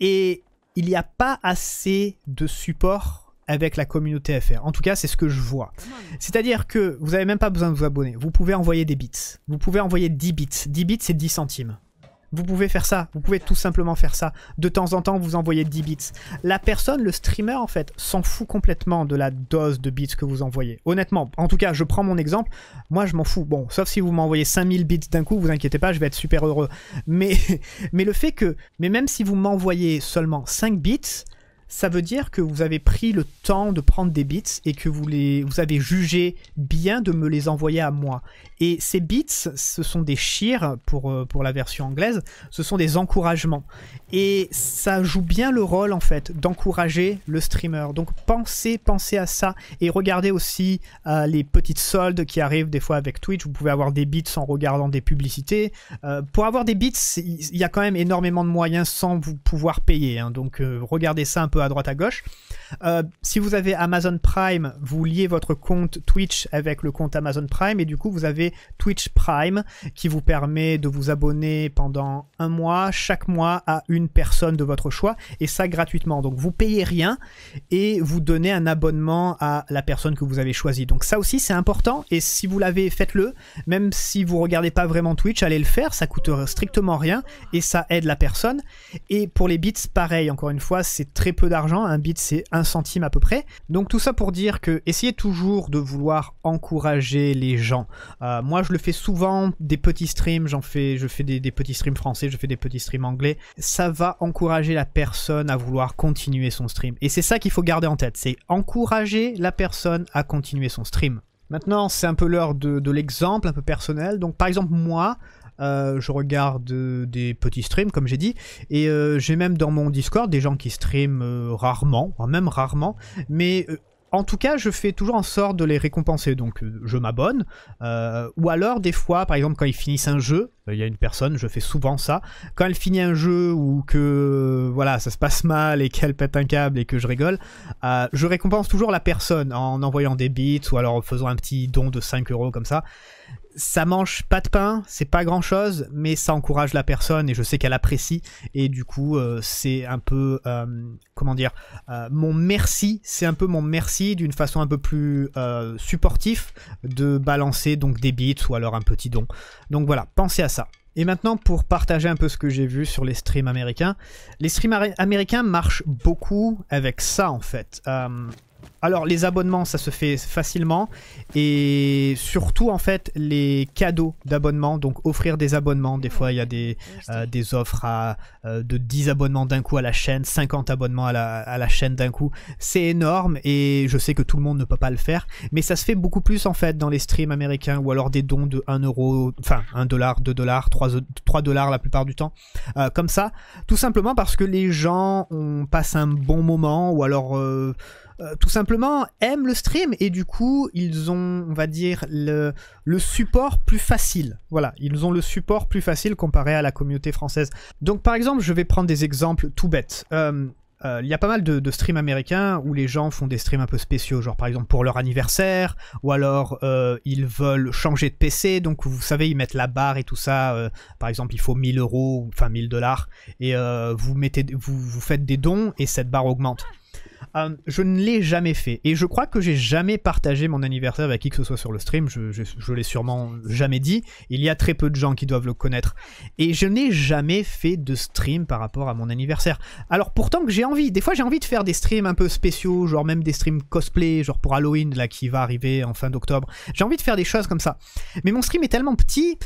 Et il n'y a pas assez de support avec la communauté FR. En tout cas, c'est ce que je vois. C'est-à-dire que vous n'avez même pas besoin de vous abonner. Vous pouvez envoyer des bits. Vous pouvez envoyer 10 bits. 10 bits, c'est 10 centimes. Vous pouvez faire ça, vous pouvez tout simplement faire ça. De temps en temps, vous envoyez 10 bits. La personne, le streamer en fait, s'en fout complètement de la dose de bits que vous envoyez. Honnêtement, en tout cas, je prends mon exemple, moi je m'en fous. Bon, sauf si vous m'envoyez 5000 bits d'un coup, vous inquiétez pas, je vais être super heureux. Mais, [laughs] mais le fait que, mais même si vous m'envoyez seulement 5 bits, ça veut dire que vous avez pris le temps de prendre des bits et que vous, les, vous avez jugé bien de me les envoyer à moi. Et ces bits, ce sont des shears pour, euh, pour la version anglaise, ce sont des encouragements. Et ça joue bien le rôle en fait d'encourager le streamer. Donc pensez, pensez à ça et regardez aussi euh, les petites soldes qui arrivent des fois avec Twitch. Vous pouvez avoir des bits en regardant des publicités. Euh, pour avoir des bits, il y a quand même énormément de moyens sans vous pouvoir payer. Hein. Donc regardez ça un peu à droite à gauche. Euh, si vous avez Amazon Prime, vous liez votre compte Twitch avec le compte Amazon Prime et du coup vous avez Twitch Prime qui vous permet de vous abonner pendant un mois, chaque mois à une personne de votre choix et ça gratuitement. Donc vous payez rien et vous donnez un abonnement à la personne que vous avez choisie. Donc ça aussi c'est important et si vous l'avez faites-le, même si vous regardez pas vraiment Twitch, allez le faire, ça coûte strictement rien et ça aide la personne. Et pour les bits pareil, encore une fois c'est très peu d'argent, un bit c'est un centime à peu près. Donc tout ça pour dire que essayez toujours de vouloir encourager les gens. Euh, moi je le fais souvent, des petits streams, j'en fais, je fais des, petits streams français, je fais des petits streams anglais. Ça va encourager la personne à vouloir continuer son stream. Et c'est ça qu'il faut garder en tête, c'est encourager la personne à continuer son stream. Maintenant c'est un peu l'heure de, de l'exemple un peu personnel. Donc par exemple moi, euh, je regarde euh, des petits streams, comme j'ai dit, et euh, j'ai même dans mon Discord des gens qui streament rarement, hein, même rarement, mais en tout cas, je fais toujours en sorte de les récompenser, donc je m'abonne. ou alors, des fois, par exemple, quand ils finissent un jeu, il y a une personne, je fais souvent ça, quand elle finit un jeu ou que voilà, ça se passe mal et qu'elle pète un câble et que je rigole, je récompense toujours la personne en envoyant des bits ou alors en faisant un petit don de 5 euros comme ça ça mange pas de pain, c'est pas grand chose, mais ça encourage la personne et je sais qu'elle apprécie. Et du coup, euh, c'est un peu, euh, comment dire, euh, mon merci, c'est un peu mon merci d'une façon un peu plus supportif de balancer donc des bits ou alors un petit don. Donc voilà, pensez à ça. Et maintenant, pour partager un peu ce que j'ai vu sur les streams américains, les streams américains marchent beaucoup avec ça en fait. Alors les abonnements, ça se fait facilement. Et surtout, en fait, les cadeaux d'abonnement, donc offrir des abonnements. Des fois, il y a des, euh, des offres à, euh, de 10 abonnements d'un coup à la chaîne, 50 abonnements à la, chaîne d'un coup. C'est énorme et je sais que tout le monde ne peut pas le faire. Mais ça se fait beaucoup plus, en fait, dans les streams américains ou alors des dons de 1 euro, enfin 1 dollar, 2 dollars, 3, dollars la plupart du temps. Euh, comme ça, tout simplement parce que les gens, passent passe un bon moment ou alors euh, tout simplement aiment le stream et du coup ils ont on va dire le, support plus facile voilà ils ont le support plus facile comparé à la communauté française donc par exemple je vais prendre des exemples tout bêtes euh, euh, il y a pas mal de, streams américains où les gens font des streams un peu spéciaux, genre par exemple pour leur anniversaire, ou alors ils veulent changer de PC, donc vous savez, ils mettent la barre et tout ça, par exemple il faut 1000 euros, enfin 1000 dollars, et vous, mettez, vous, faites des dons et cette barre augmente. Euh, je ne l'ai jamais fait. Et je crois que j'ai jamais partagé mon anniversaire avec qui que ce soit sur le stream. Je, je l'ai sûrement jamais dit. Il y a très peu de gens qui doivent le connaître. Et je n'ai jamais fait de stream par rapport à mon anniversaire. Alors pourtant que j'ai envie. Des fois j'ai envie de faire des streams un peu spéciaux, genre même des streams cosplay, genre pour Halloween là qui va arriver en fin d'octobre. J'ai envie de faire des choses comme ça. Mais mon stream est tellement petit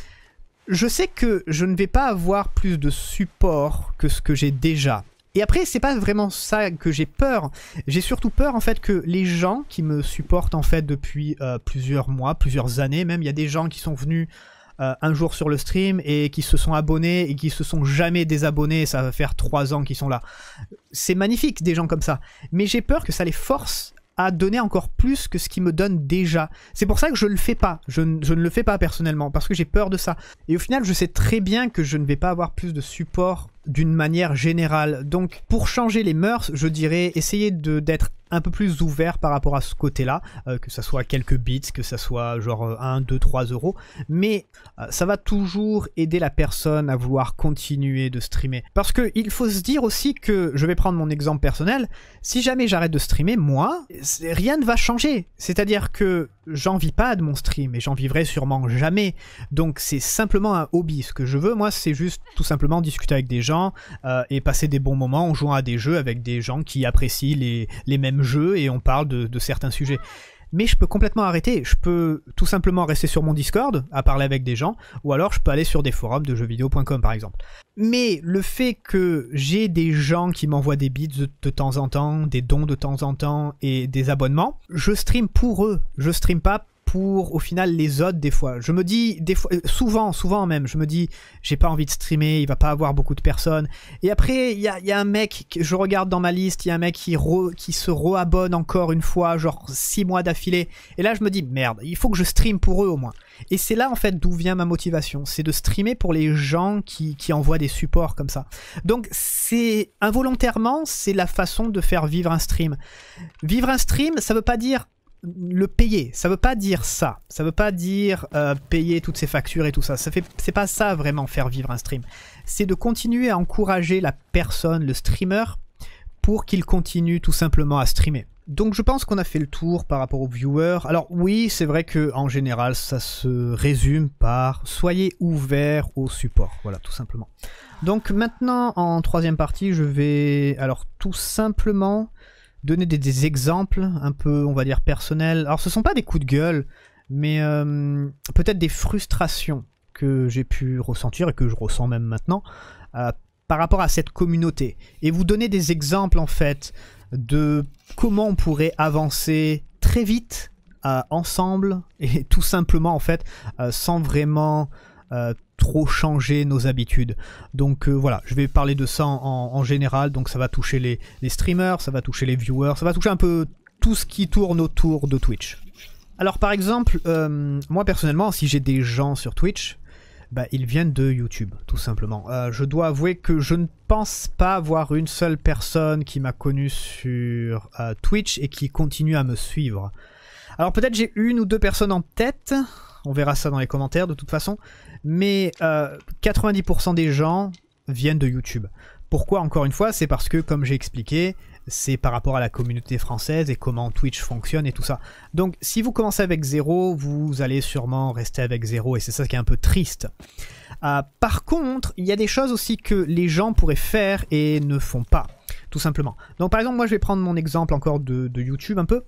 je sais que je ne vais pas avoir plus de support que ce que j'ai déjà. Et après, c'est pas vraiment ça que j'ai peur. J'ai surtout peur en fait que les gens qui me supportent en fait depuis euh, plusieurs mois, plusieurs années, même il y a des gens qui sont venus euh, un jour sur le stream et qui se sont abonnés et qui se sont jamais désabonnés. Ça va faire trois ans qu'ils sont là. C'est magnifique des gens comme ça. Mais j'ai peur que ça les force à donner encore plus que ce qu'il me donne déjà. C'est pour ça que je ne le fais pas. Je, je ne le fais pas personnellement parce que j'ai peur de ça. Et au final, je sais très bien que je ne vais pas avoir plus de support d'une manière générale. Donc pour changer les mœurs, je dirais essayer d'être un peu plus ouvert par rapport à ce côté-là, euh, que ça soit quelques bits, que ça soit genre 1, 2, 3 euros, mais euh, ça va toujours aider la personne à vouloir continuer de streamer. Parce que il faut se dire aussi que, je vais prendre mon exemple personnel, si jamais j'arrête de streamer, moi, rien ne va changer. C'est-à-dire que j'en vis pas de mon stream et j'en vivrai sûrement jamais. Donc c'est simplement un hobby. Ce que je veux, moi, c'est juste tout simplement discuter avec des gens euh, et passer des bons moments en jouant à des jeux avec des gens qui apprécient les, les mêmes jeux et on parle de, de certains sujets mais je peux complètement arrêter. Je peux tout simplement rester sur mon Discord à parler avec des gens, ou alors je peux aller sur des forums de jeuxvideo.com par exemple. Mais le fait que j'ai des gens qui m'envoient des bits de, de, temps en temps, des dons de temps en temps et des abonnements, je stream pour eux. Je stream pas au final les autres des fois. Je me dis des fois, euh, souvent, souvent même, je me dis j'ai pas envie de streamer, il va pas avoir beaucoup de personnes. Et après il y a, y a, un mec que je regarde dans ma liste, il y a un mec qui qui se reabonne encore une fois, genre six mois d'affilée. Et là je me dis merde, il faut que je stream pour eux au moins. Et c'est là en fait d'où vient ma motivation, c'est de streamer pour les gens qui qui envoient des supports comme ça. Donc c'est involontairement c'est la façon de faire vivre un stream. Vivre un stream, ça veut pas dire le payer. Ça veut pas dire ça. Ça veut pas dire euh, payer toutes ces factures et tout ça. ça fait, c'est pas ça vraiment faire vivre un stream. C'est de continuer à encourager la personne, le streamer, pour qu'il continue tout simplement à streamer. Donc je pense qu'on a fait le tour par rapport aux viewers. Alors oui, c'est vrai que en général, ça se résume par soyez ouvert au support. Voilà, tout simplement. Donc maintenant, en troisième partie, je vais alors tout simplement donner des, exemples un peu, on va dire, personnels. Alors, ce sont pas des coups de gueule, mais euh, peut-être des frustrations que j'ai pu ressentir et que je ressens même maintenant euh, par rapport à cette communauté. Et vous donner des exemples, en fait, de comment on pourrait avancer très vite euh, ensemble et [laughs] tout simplement, en fait, sans vraiment euh, trop changer nos habitudes. Donc euh, voilà, je vais parler de ça en, général. Donc ça va toucher les, streamers, ça va toucher les viewers, ça va toucher un peu tout ce qui tourne autour de Twitch. Alors par exemple, euh, moi personnellement, si j'ai des gens sur Twitch, bah, ils viennent de YouTube, tout simplement. je dois avouer que je ne pense pas avoir une seule personne qui m'a connu sur Twitch et qui continue à me suivre. Alors peut-être j'ai une ou deux personnes en tête, on verra ça dans les commentaires de toute façon, mais 90% euh, des gens viennent de YouTube. Pourquoi encore une fois C'est parce que, comme j'ai expliqué, c'est par rapport à la communauté française et comment Twitch fonctionne et tout ça. Donc si vous commencez avec zéro, vous allez sûrement rester avec zéro et c'est ça qui est un peu triste. Euh, par contre, il y a des choses aussi que les gens pourraient faire et ne font pas, tout simplement. Donc par exemple, moi je vais prendre mon exemple encore de YouTube un peu.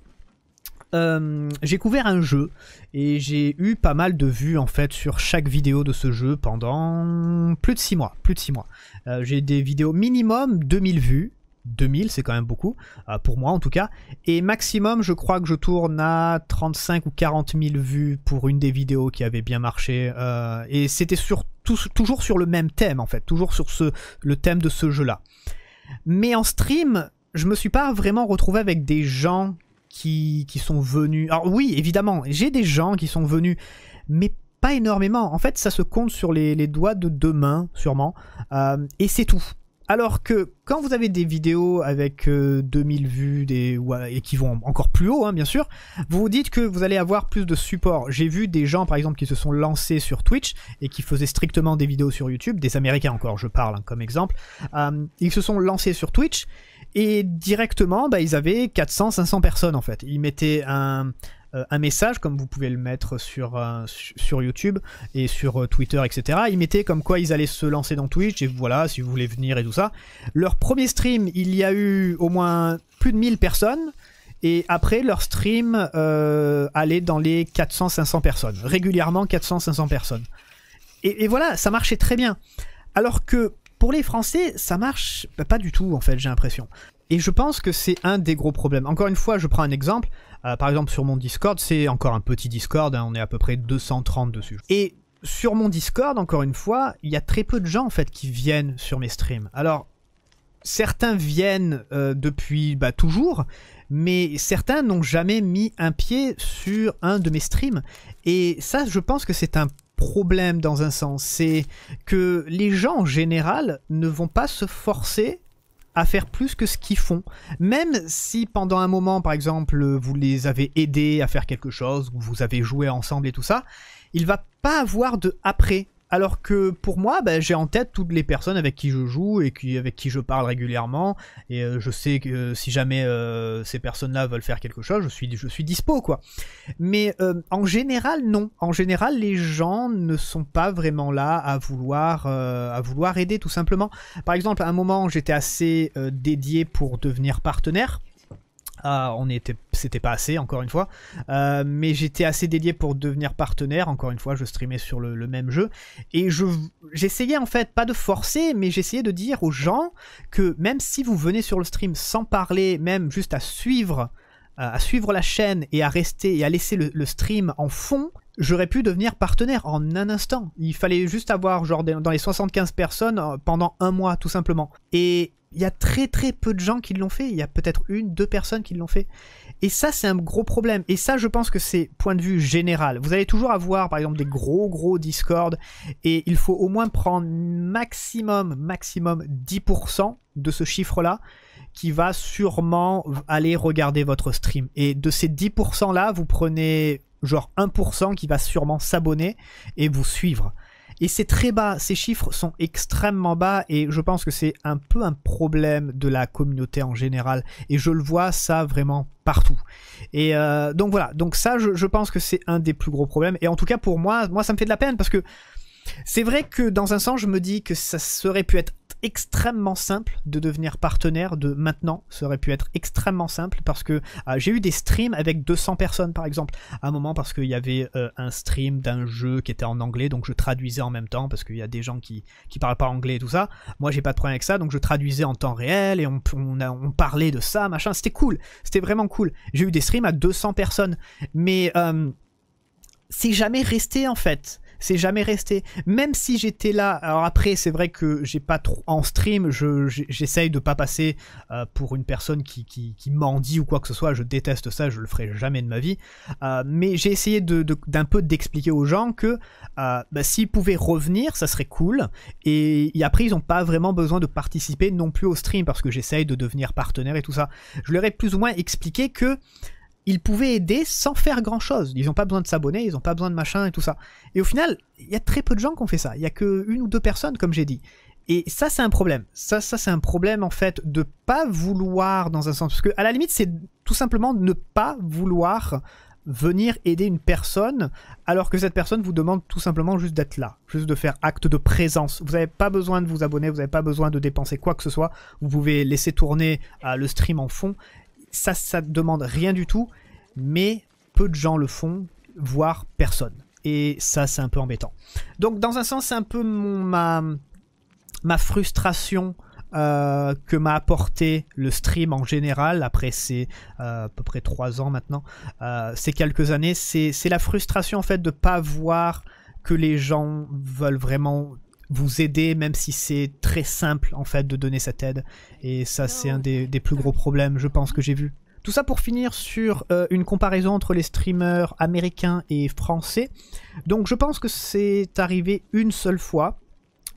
Euh, j'ai couvert un jeu et j'ai eu pas mal de vues en fait sur chaque vidéo de ce jeu pendant plus de 6 mois. Plus de six mois. Euh, j'ai des vidéos minimum 2000 vues. 2000 c'est quand même beaucoup, euh, pour moi en tout cas. Et maximum je crois que je tourne à 35 ou 40 000 vues pour une des vidéos qui avait bien marché. et c'était sur, toujours sur le même thème en fait, toujours sur ce, le thème de ce jeu là. Mais en stream, je me suis pas vraiment retrouvé avec des gens qui, sont venus. Alors oui, évidemment, j'ai des gens qui sont venus, mais pas énormément. En fait, ça se compte sur les, doigts de deux mains, sûrement. Euh, et c'est tout. Alors que quand vous avez des vidéos avec 2000 euh, vues des, et qui vont encore plus haut, hein, bien sûr, vous vous dites que vous allez avoir plus de support. J'ai vu des gens, par exemple, qui se sont lancés sur Twitch et qui faisaient strictement des vidéos sur YouTube, des Américains encore, je parle hein, comme exemple. Euh, ils se sont lancés sur Twitch et directement, bah, ils avaient 400, 500 personnes en fait. Ils mettaient un, euh, un message, comme vous pouvez le mettre sur, euh, sur YouTube et sur euh, Twitter, etc. Ils mettaient comme quoi ils allaient se lancer dans Twitch et voilà, si vous voulez venir et tout ça. Leur premier stream, il y a eu au moins plus de 1000 personnes. Et après, leur stream allait dans les 400-500 personnes. Régulièrement, 400-500 personnes. Et, et, voilà, ça marchait très bien. Alors que pour les Français, ça marche pas du tout, en fait, j'ai l'impression. Et je pense que c'est un des gros problèmes. Encore une fois, je prends un exemple. Euh, par exemple, sur mon Discord, c'est encore un petit Discord, hein, on est à peu près 230 dessus. Et sur mon Discord, encore une fois, il y a très peu de gens, en fait, qui viennent sur mes streams. Alors, certains viennent euh, depuis bah, toujours, mais certains n'ont jamais mis un pied sur un de mes streams. Et ça, je pense que c'est un problème dans un sens, c'est que les gens en général ne vont pas se forcer à faire plus que ce qu'ils font. Même si pendant un moment, par exemple, vous les avez aidés à faire quelque chose, vous avez joué ensemble et tout ça, il va pas avoir de après. Alors que pour moi, bah, j'ai en tête toutes les personnes avec qui je joue et qui, avec qui je parle régulièrement. Et euh, je sais que euh, si jamais euh, ces personnes-là veulent faire quelque chose, je suis, je suis dispo, quoi. Mais en général, non. En général, les gens ne sont pas vraiment là à vouloir, à vouloir aider, tout simplement. Par exemple, à un moment, j'étais assez dédié pour devenir partenaire. Ah, on était, c'était pas assez, encore une fois. Euh, mais j'étais assez dédié pour devenir partenaire. Encore une fois, je streamais sur le, même jeu. Et je, j'essayais en fait, pas de forcer, mais j'essayais de dire aux gens que même si vous venez sur le stream sans parler, même juste à suivre, euh, à suivre la chaîne et à rester et à laisser le, le stream en fond, j'aurais pu devenir partenaire en un instant. Il fallait juste avoir genre dans les 75 personnes euh, pendant un mois tout simplement. Et il y a très très peu de gens qui l'ont fait. Il y a peut-être une, deux personnes qui l'ont fait. Et ça, c'est un gros problème. Et ça, je pense que c'est point de vue général. Vous allez toujours avoir, par exemple, des gros gros Discord. Et il faut au moins prendre maximum, maximum 10% de ce chiffre-là qui va sûrement aller regarder votre stream. Et de ces 10% là, vous prenez genre 1% qui va sûrement s'abonner et vous suivre. Et c'est très bas, ces chiffres sont extrêmement bas et je pense que c'est un peu un problème de la communauté en général. Et je le vois ça vraiment partout. Et euh, donc voilà, donc ça je, je pense que c'est un des plus gros problèmes. Et en tout cas pour moi, moi ça me fait de la peine parce que c'est vrai que dans un sens, je me dis que ça aurait pu être extrêmement simple de devenir partenaire de maintenant. Ça aurait pu être extrêmement simple parce que euh, j'ai eu des streams avec 200 personnes par exemple. À un moment parce qu'il y avait euh, un stream d'un jeu qui était en anglais donc je traduisais en même temps parce qu'il y a des gens qui, qui parlent pas anglais et tout ça. Moi j'ai pas de problème avec ça donc je traduisais en temps réel et on, parlait de ça, machin. C'était cool. C'était vraiment cool. J'ai eu des streams à 200 personnes. Mais... si euh, c'est jamais resté en fait c'est jamais resté. Même si j'étais là, alors après, c'est vrai que j'ai pas trop en stream, j'essaye de pas passer euh, pour une personne qui, qui, mendie ou quoi que ce soit. Je déteste ça, je le ferai jamais de ma vie. Euh, mais j'ai essayé d'un peu d'expliquer aux gens que euh, bah, s'ils pouvaient revenir, ça serait cool. Et, et après, ils ont pas vraiment besoin de participer non plus au stream parce que j'essaye de devenir partenaire et tout ça. Je leur ai plus ou moins expliqué que ils pouvaient aider sans faire grand chose. Ils n'ont pas besoin de s'abonner, ils n'ont pas besoin de machin et tout ça. Et au final, il y a très peu de gens qui ont fait ça. Il y a que une ou deux personnes, comme j'ai dit. Et ça, c'est un problème. Ça, ça c'est un problème en fait de pas vouloir dans un sens. Parce que à la limite, c'est tout simplement ne pas vouloir venir aider une personne alors que cette personne vous demande tout simplement juste d'être là, juste de faire acte de présence. Vous n'avez pas besoin de vous abonner, vous n'avez pas besoin de dépenser quoi que ce soit. Vous pouvez laisser tourner euh, le stream en fond ça, ça demande rien du tout, mais peu de gens le font, voire personne. Et ça, c'est un peu embêtant. Donc, dans un sens, c'est un peu ma, frustration euh, que m'a apporté le stream en général, après ces euh, à peu près 3 ans maintenant, euh, ces quelques années, c'est la frustration en fait de ne pas voir que les gens veulent vraiment vous aider, même si c'est très simple en fait de donner cette aide. Et ça, c'est un des, plus gros problèmes, je pense, que j'ai vu. Tout ça pour finir sur euh, une comparaison entre les streamers américains et français. Donc je pense que c'est arrivé une seule fois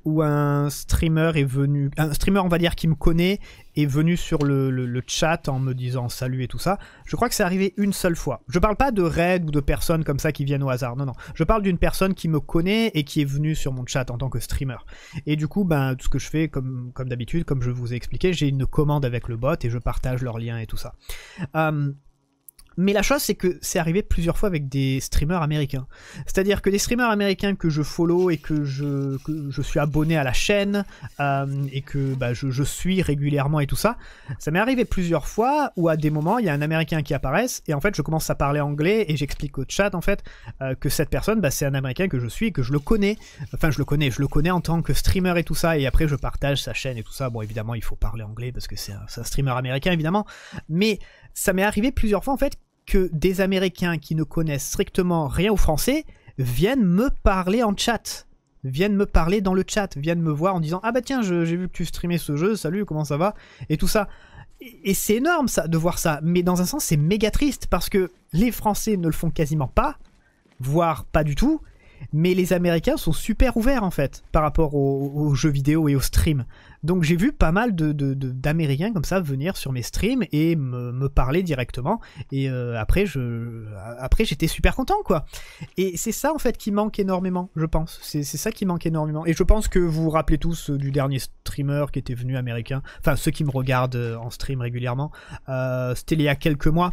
où un streamer est venu, un streamer on va dire qui me connaît est venu sur le, chat en me disant salut et tout ça, je crois que c'est arrivé une seule fois. Je parle pas de raid ou de personnes comme ça qui viennent au hasard, non, non. Je parle d'une personne qui me connaît et qui est venue sur mon chat en tant que streamer. Et du coup, ben, tout ce que je fais, comme, comme d'habitude, comme je vous ai expliqué, j'ai une commande avec le bot et je partage leurs liens et tout ça. Euh, mais la chose, c'est que c'est arrivé plusieurs fois avec des streamers américains. C'est-à-dire que des streamers américains que je follow et que je, suis abonné à la chaîne euh, et que bah, je, suis régulièrement et tout ça, ça m'est arrivé plusieurs fois où à des moments, il y a un américain qui apparaît et en fait, je commence à parler anglais et j'explique au chat en fait euh, que cette personne, bah, c'est un américain que je suis que je le connais. Enfin, je le connais, je le connais en tant que streamer et tout ça. Et après, je partage sa chaîne et tout ça. Bon, évidemment, il faut parler anglais parce que c'est un streamer américain, évidemment. Mais ça m'est arrivé plusieurs fois en fait que des Américains qui ne connaissent strictement rien au français viennent me parler en chat, viennent me parler dans le chat, viennent me voir en disant ah bah tiens j'ai vu que tu streamais ce jeu, salut comment ça va et tout ça. Et c'est énorme ça de voir ça, mais dans un sens c'est méga triste parce que les Français ne le font quasiment pas, voire pas du tout, mais les Américains sont super ouverts en fait par rapport aux, aux jeux vidéo et aux streams. Donc j'ai vu pas mal d'Américains de, comme ça venir sur mes streams et me, parler directement. Et euh, après, je, après j'étais super content, quoi. Et c'est ça, en fait, qui manque énormément, je pense. C'est ça qui manque énormément. Et je pense que vous vous rappelez tous euh, du dernier streamer qui était venu américain. Enfin, ceux qui me regardent euh, en stream régulièrement. C'était il y a quelques mois.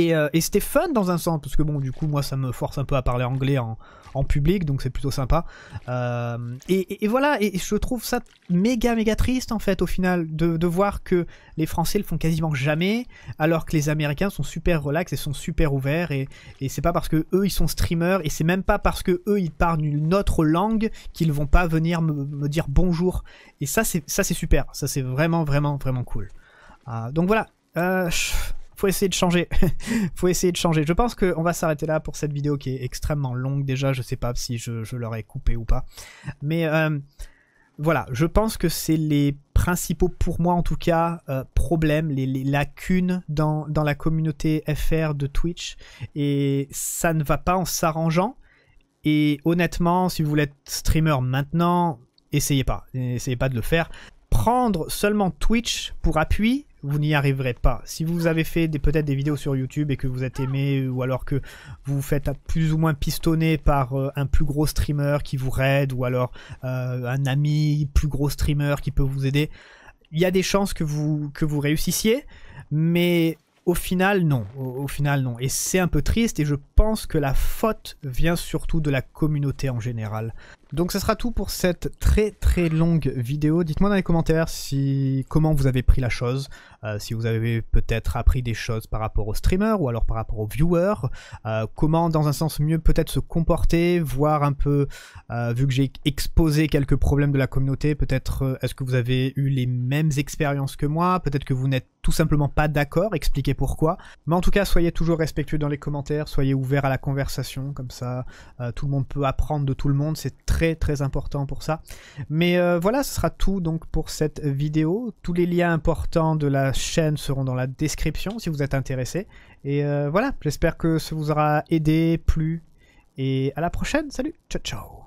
Euh, et, c'était fun dans un sens, parce que bon, du coup, moi, ça me force un peu à parler anglais en, en public, donc c'est plutôt sympa. Euh, et, voilà, et je trouve ça méga, méga triste, en fait, au final, de, de, voir que les Français le font quasiment jamais, alors que les Américains sont super relax et sont super ouverts, et, et c'est pas parce que eux, ils sont streamers, et c'est même pas parce que eux, ils parlent une autre langue qu'ils vont pas venir me, dire bonjour. Et ça, c'est super, ça, c'est vraiment, vraiment, vraiment cool. Euh, donc voilà. Euh, faut essayer de changer. [laughs] faut essayer de changer. Je pense qu'on va s'arrêter là pour cette vidéo qui est extrêmement longue déjà. Je sais pas si je, je l'aurais coupé ou pas. Mais euh, voilà, je pense que c'est les principaux, pour moi en tout cas, euh, problèmes, les, lacunes dans, dans, la communauté FR de Twitch. Et ça ne va pas en s'arrangeant. Et honnêtement, si vous voulez être streamer maintenant, essayez pas. Essayez pas de le faire. Prendre seulement Twitch pour appui, vous n'y arriverez pas. Si vous avez fait peut-être des vidéos sur YouTube et que vous êtes aimé, ou alors que vous vous faites plus ou moins pistonner par euh, un plus gros streamer qui vous raide ou alors euh, un ami plus gros streamer qui peut vous aider, il y a des chances que vous, que vous réussissiez, mais au final, non. au final, non. Et c'est un peu triste, et je pense que la faute vient surtout de la communauté en général. Donc ce sera tout pour cette très très longue vidéo. Dites-moi dans les commentaires si comment vous avez pris la chose, euh, si vous avez peut-être appris des choses par rapport aux streamers ou alors par rapport aux viewers, euh, comment dans un sens mieux peut-être se comporter, voir un peu, euh, vu que j'ai exposé quelques problèmes de la communauté, peut-être est-ce que vous avez eu les mêmes expériences que moi, peut-être que vous n'êtes tout simplement pas d'accord, expliquez pourquoi. Mais en tout cas, soyez toujours respectueux dans les commentaires, soyez ouverts à la conversation, comme ça tout le monde peut apprendre de tout le monde, c'est très très important pour ça. Mais euh, voilà, ce sera tout donc pour cette vidéo. Tous les liens importants de la chaîne seront dans la description si vous êtes intéressé. Et euh, voilà, j'espère que ça vous aura aidé, plu. Et à la prochaine, salut, ciao ciao